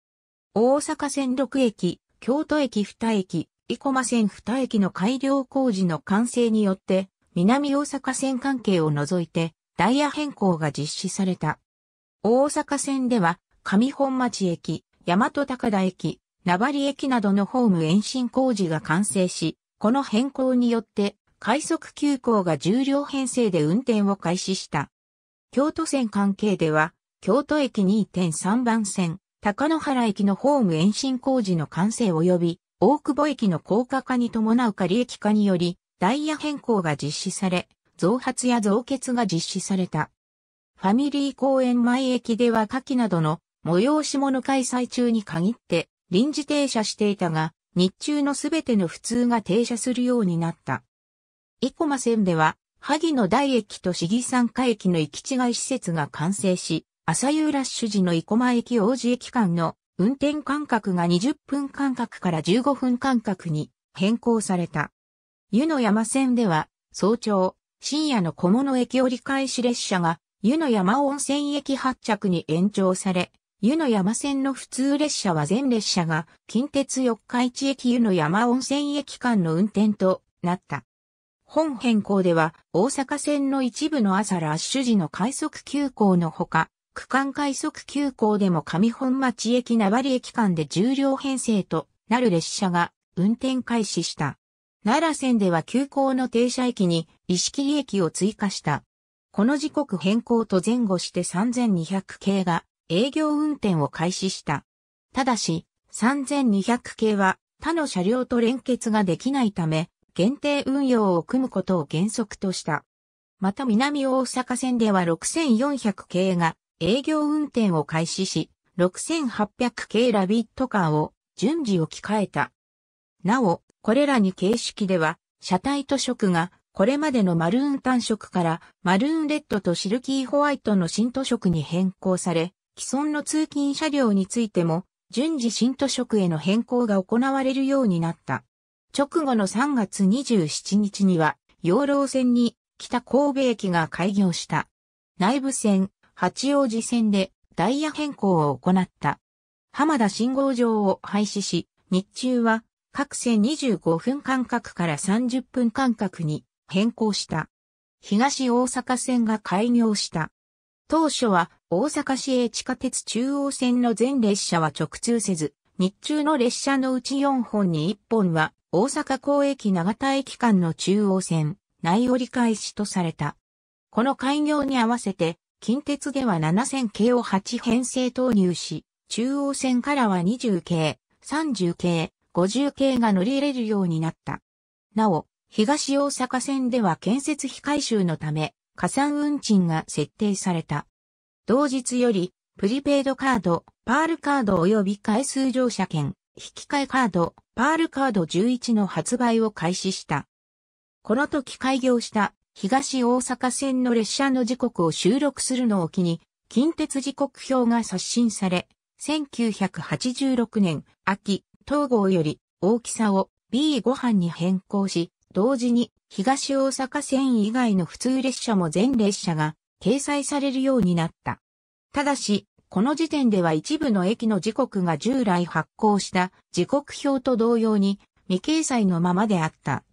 大阪線6駅、京都駅2駅、生駒線2駅の改良工事の完成によって、南大阪線関係を除いてダイヤ変更が実施された。大阪線では上本町駅、大和高田駅、名張駅などのホーム延伸工事が完成し、この変更によって快速急行が重量編成で運転を開始した。京都線関係では、京都駅2.3番線、高野原駅のホーム延伸工事の完成及び、大久保駅の高架化に伴う仮駅化により、ダイヤ変更が実施され、増発や増結が実施された。ファミリー公園前駅では夏季などの催し物開催中に限って臨時停車していたが、日中のすべての普通が停車するようになった。生駒線では、萩野台駅と市議参加駅の行き違い施設が完成し、朝夕ラッシュ時の生駒駅王子駅間の運転間隔が20分間隔から15分間隔に変更された。湯の山線では、早朝、深夜の小物駅折り返し列車が、湯の山温泉駅発着に延長され、湯の山線の普通列車は全列車が、近鉄四日市駅湯の山温泉駅間の運転となった。本変更では、大阪線の一部の朝ラッシュ時の快速急行のほか、区間快速急行でも上本町駅名張駅間で重量編成となる列車が運転開始した。奈良線では急行の停車駅に、識利駅を追加した。この時刻変更と前後して3200系が営業運転を開始した。ただし、3200系は他の車両と連結ができないため、限定運用を組むことを原則とした。また南大阪線では6400系が営業運転を開始し、6800系ラビットカーを順次置き換えた。なお、これらに形式では、車体と色が、これまでのマルーン単色から、マルーンレッドとシルキーホワイトの新塗色に変更され、既存の通勤車両についても、順次新塗色への変更が行われるようになった。直後の3月27日には、養老線に北神戸駅が開業した。内部線、八王子線でダイヤ変更を行った。浜田信号場を廃止し、日中は各線25分間隔から30分間隔に変更した。東大阪線が開業した。当初は大阪市営地下鉄中央線の全列車は直通せず、日中の列車のうち4本に1本は大阪港駅長田駅間の中央線内折り返しとされた。この開業に合わせて近鉄では7000系を8編成投入し、中央線からは20系、30系、50系が乗り入れるようになった。なお、東大阪線では建設費回収のため、加算運賃が設定された。同日より、プリペイドカード、パールカード及び回数乗車券、引き換えカード、パールカード11の発売を開始した。この時開業した東大阪線の列車の時刻を収録するのを機に、近鉄時刻表が刷新され、1986年秋、東郷より大きさを B5 班に変更し、同時に東大阪線以外の普通列車も全列車が掲載されるようになった。ただし、この時点では一部の駅の時刻が従来発行した時刻表と同様に未掲載のままであった。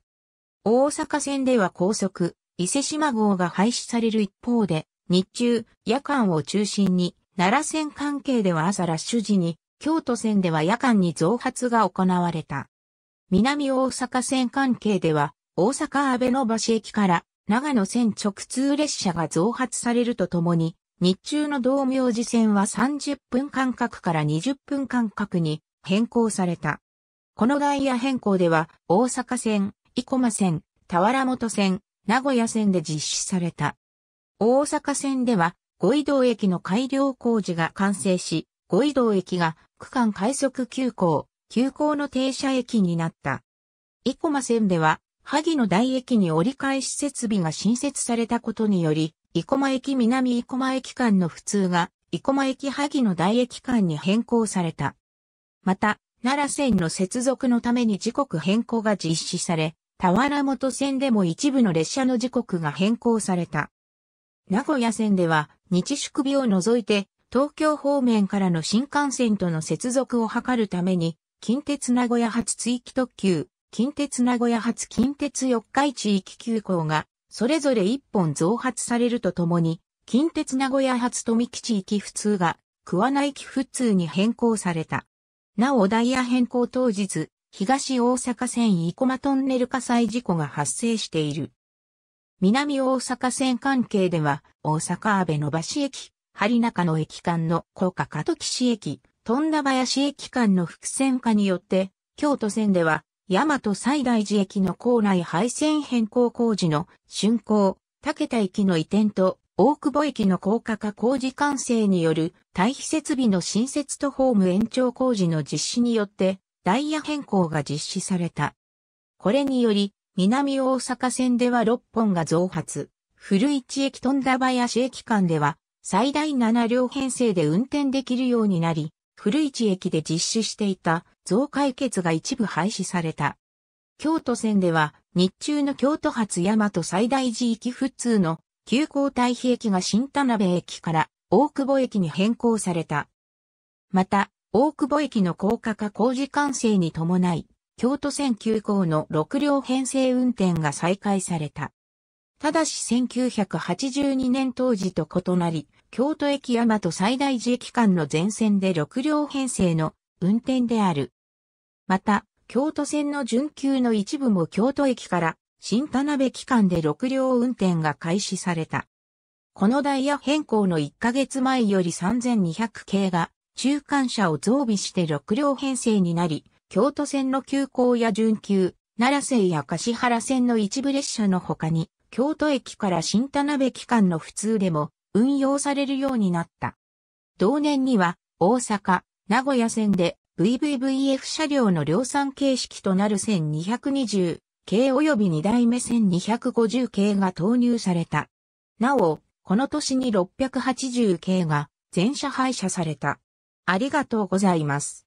大阪線では高速、伊勢島号が廃止される一方で、日中、夜間を中心に、奈良線関係では朝ラッシュ時に京都線では夜間に増発が行われた。南大阪線関係では、大阪安倍の橋駅から長野線直通列車が増発されるとともに、日中の道明寺線は30分間隔から20分間隔に変更された。このダイヤ変更では、大阪線、生駒線、田原本線、名古屋線で実施された。大阪線では、五井道駅の改良工事が完成し、五井道駅が区間快速急行、急行の停車駅になった。生駒線では、萩野台駅に折り返し設備が新設されたことにより、生駒駅南生駒駅間の普通が、生駒駅萩野台駅間に変更された。また、奈良線の接続のために時刻変更が実施され、田原本線でも一部の列車の時刻が変更された。名古屋線では、日宿日を除いて、東京方面からの新幹線との接続を図るために、近鉄名古屋発追記特急、近鉄名古屋発近鉄四日市行き急行が、それぞれ1本増発されるとともに、近鉄名古屋発富吉行き普通が、桑名行き普通に変更された。なおダイヤ変更当日、東大阪線生駒トンネル火災事故が発生している。南大阪線関係では、大阪安倍野橋駅、針中の駅間の高架かと岸駅、富田林駅間の伏線化によって、京都線では、大和西大寺駅の構内廃線変更工事の竣工、竹田駅の移転と、大久保駅の高架化工事完成による、対比設備の新設とホーム延長工事の実施によって、ダイヤ変更が実施された。これにより、南大阪線では6本が増発、古市駅富田林駅間では最大7両編成で運転できるようになり、古市駅で実施していた増解決が一部廃止された。京都線では日中の京都発大和最大寺行き普通の急行対比駅が新田辺駅から大久保駅に変更された。また、大久保駅の高架化工事完成に伴い、京都線急行の6両編成運転が再開された。ただし1982年当時と異なり、京都駅大和最大寺駅間の全線で6両編成の運転である。また、京都線の準急の一部も京都駅から新田辺駅間で6両運転が開始された。このダイヤ変更の1ヶ月前より3200系が中間車を増備して6両編成になり、京都線の急行や準急、奈良線や柏原線の一部列車の他に、京都駅から新田辺駅間の普通でも運用されるようになった。同年には大阪、名古屋線で VVVF 車両の量産形式となる1220系及び2代目1250系が投入された。なお、この年に680系が全車廃車された。ありがとうございます。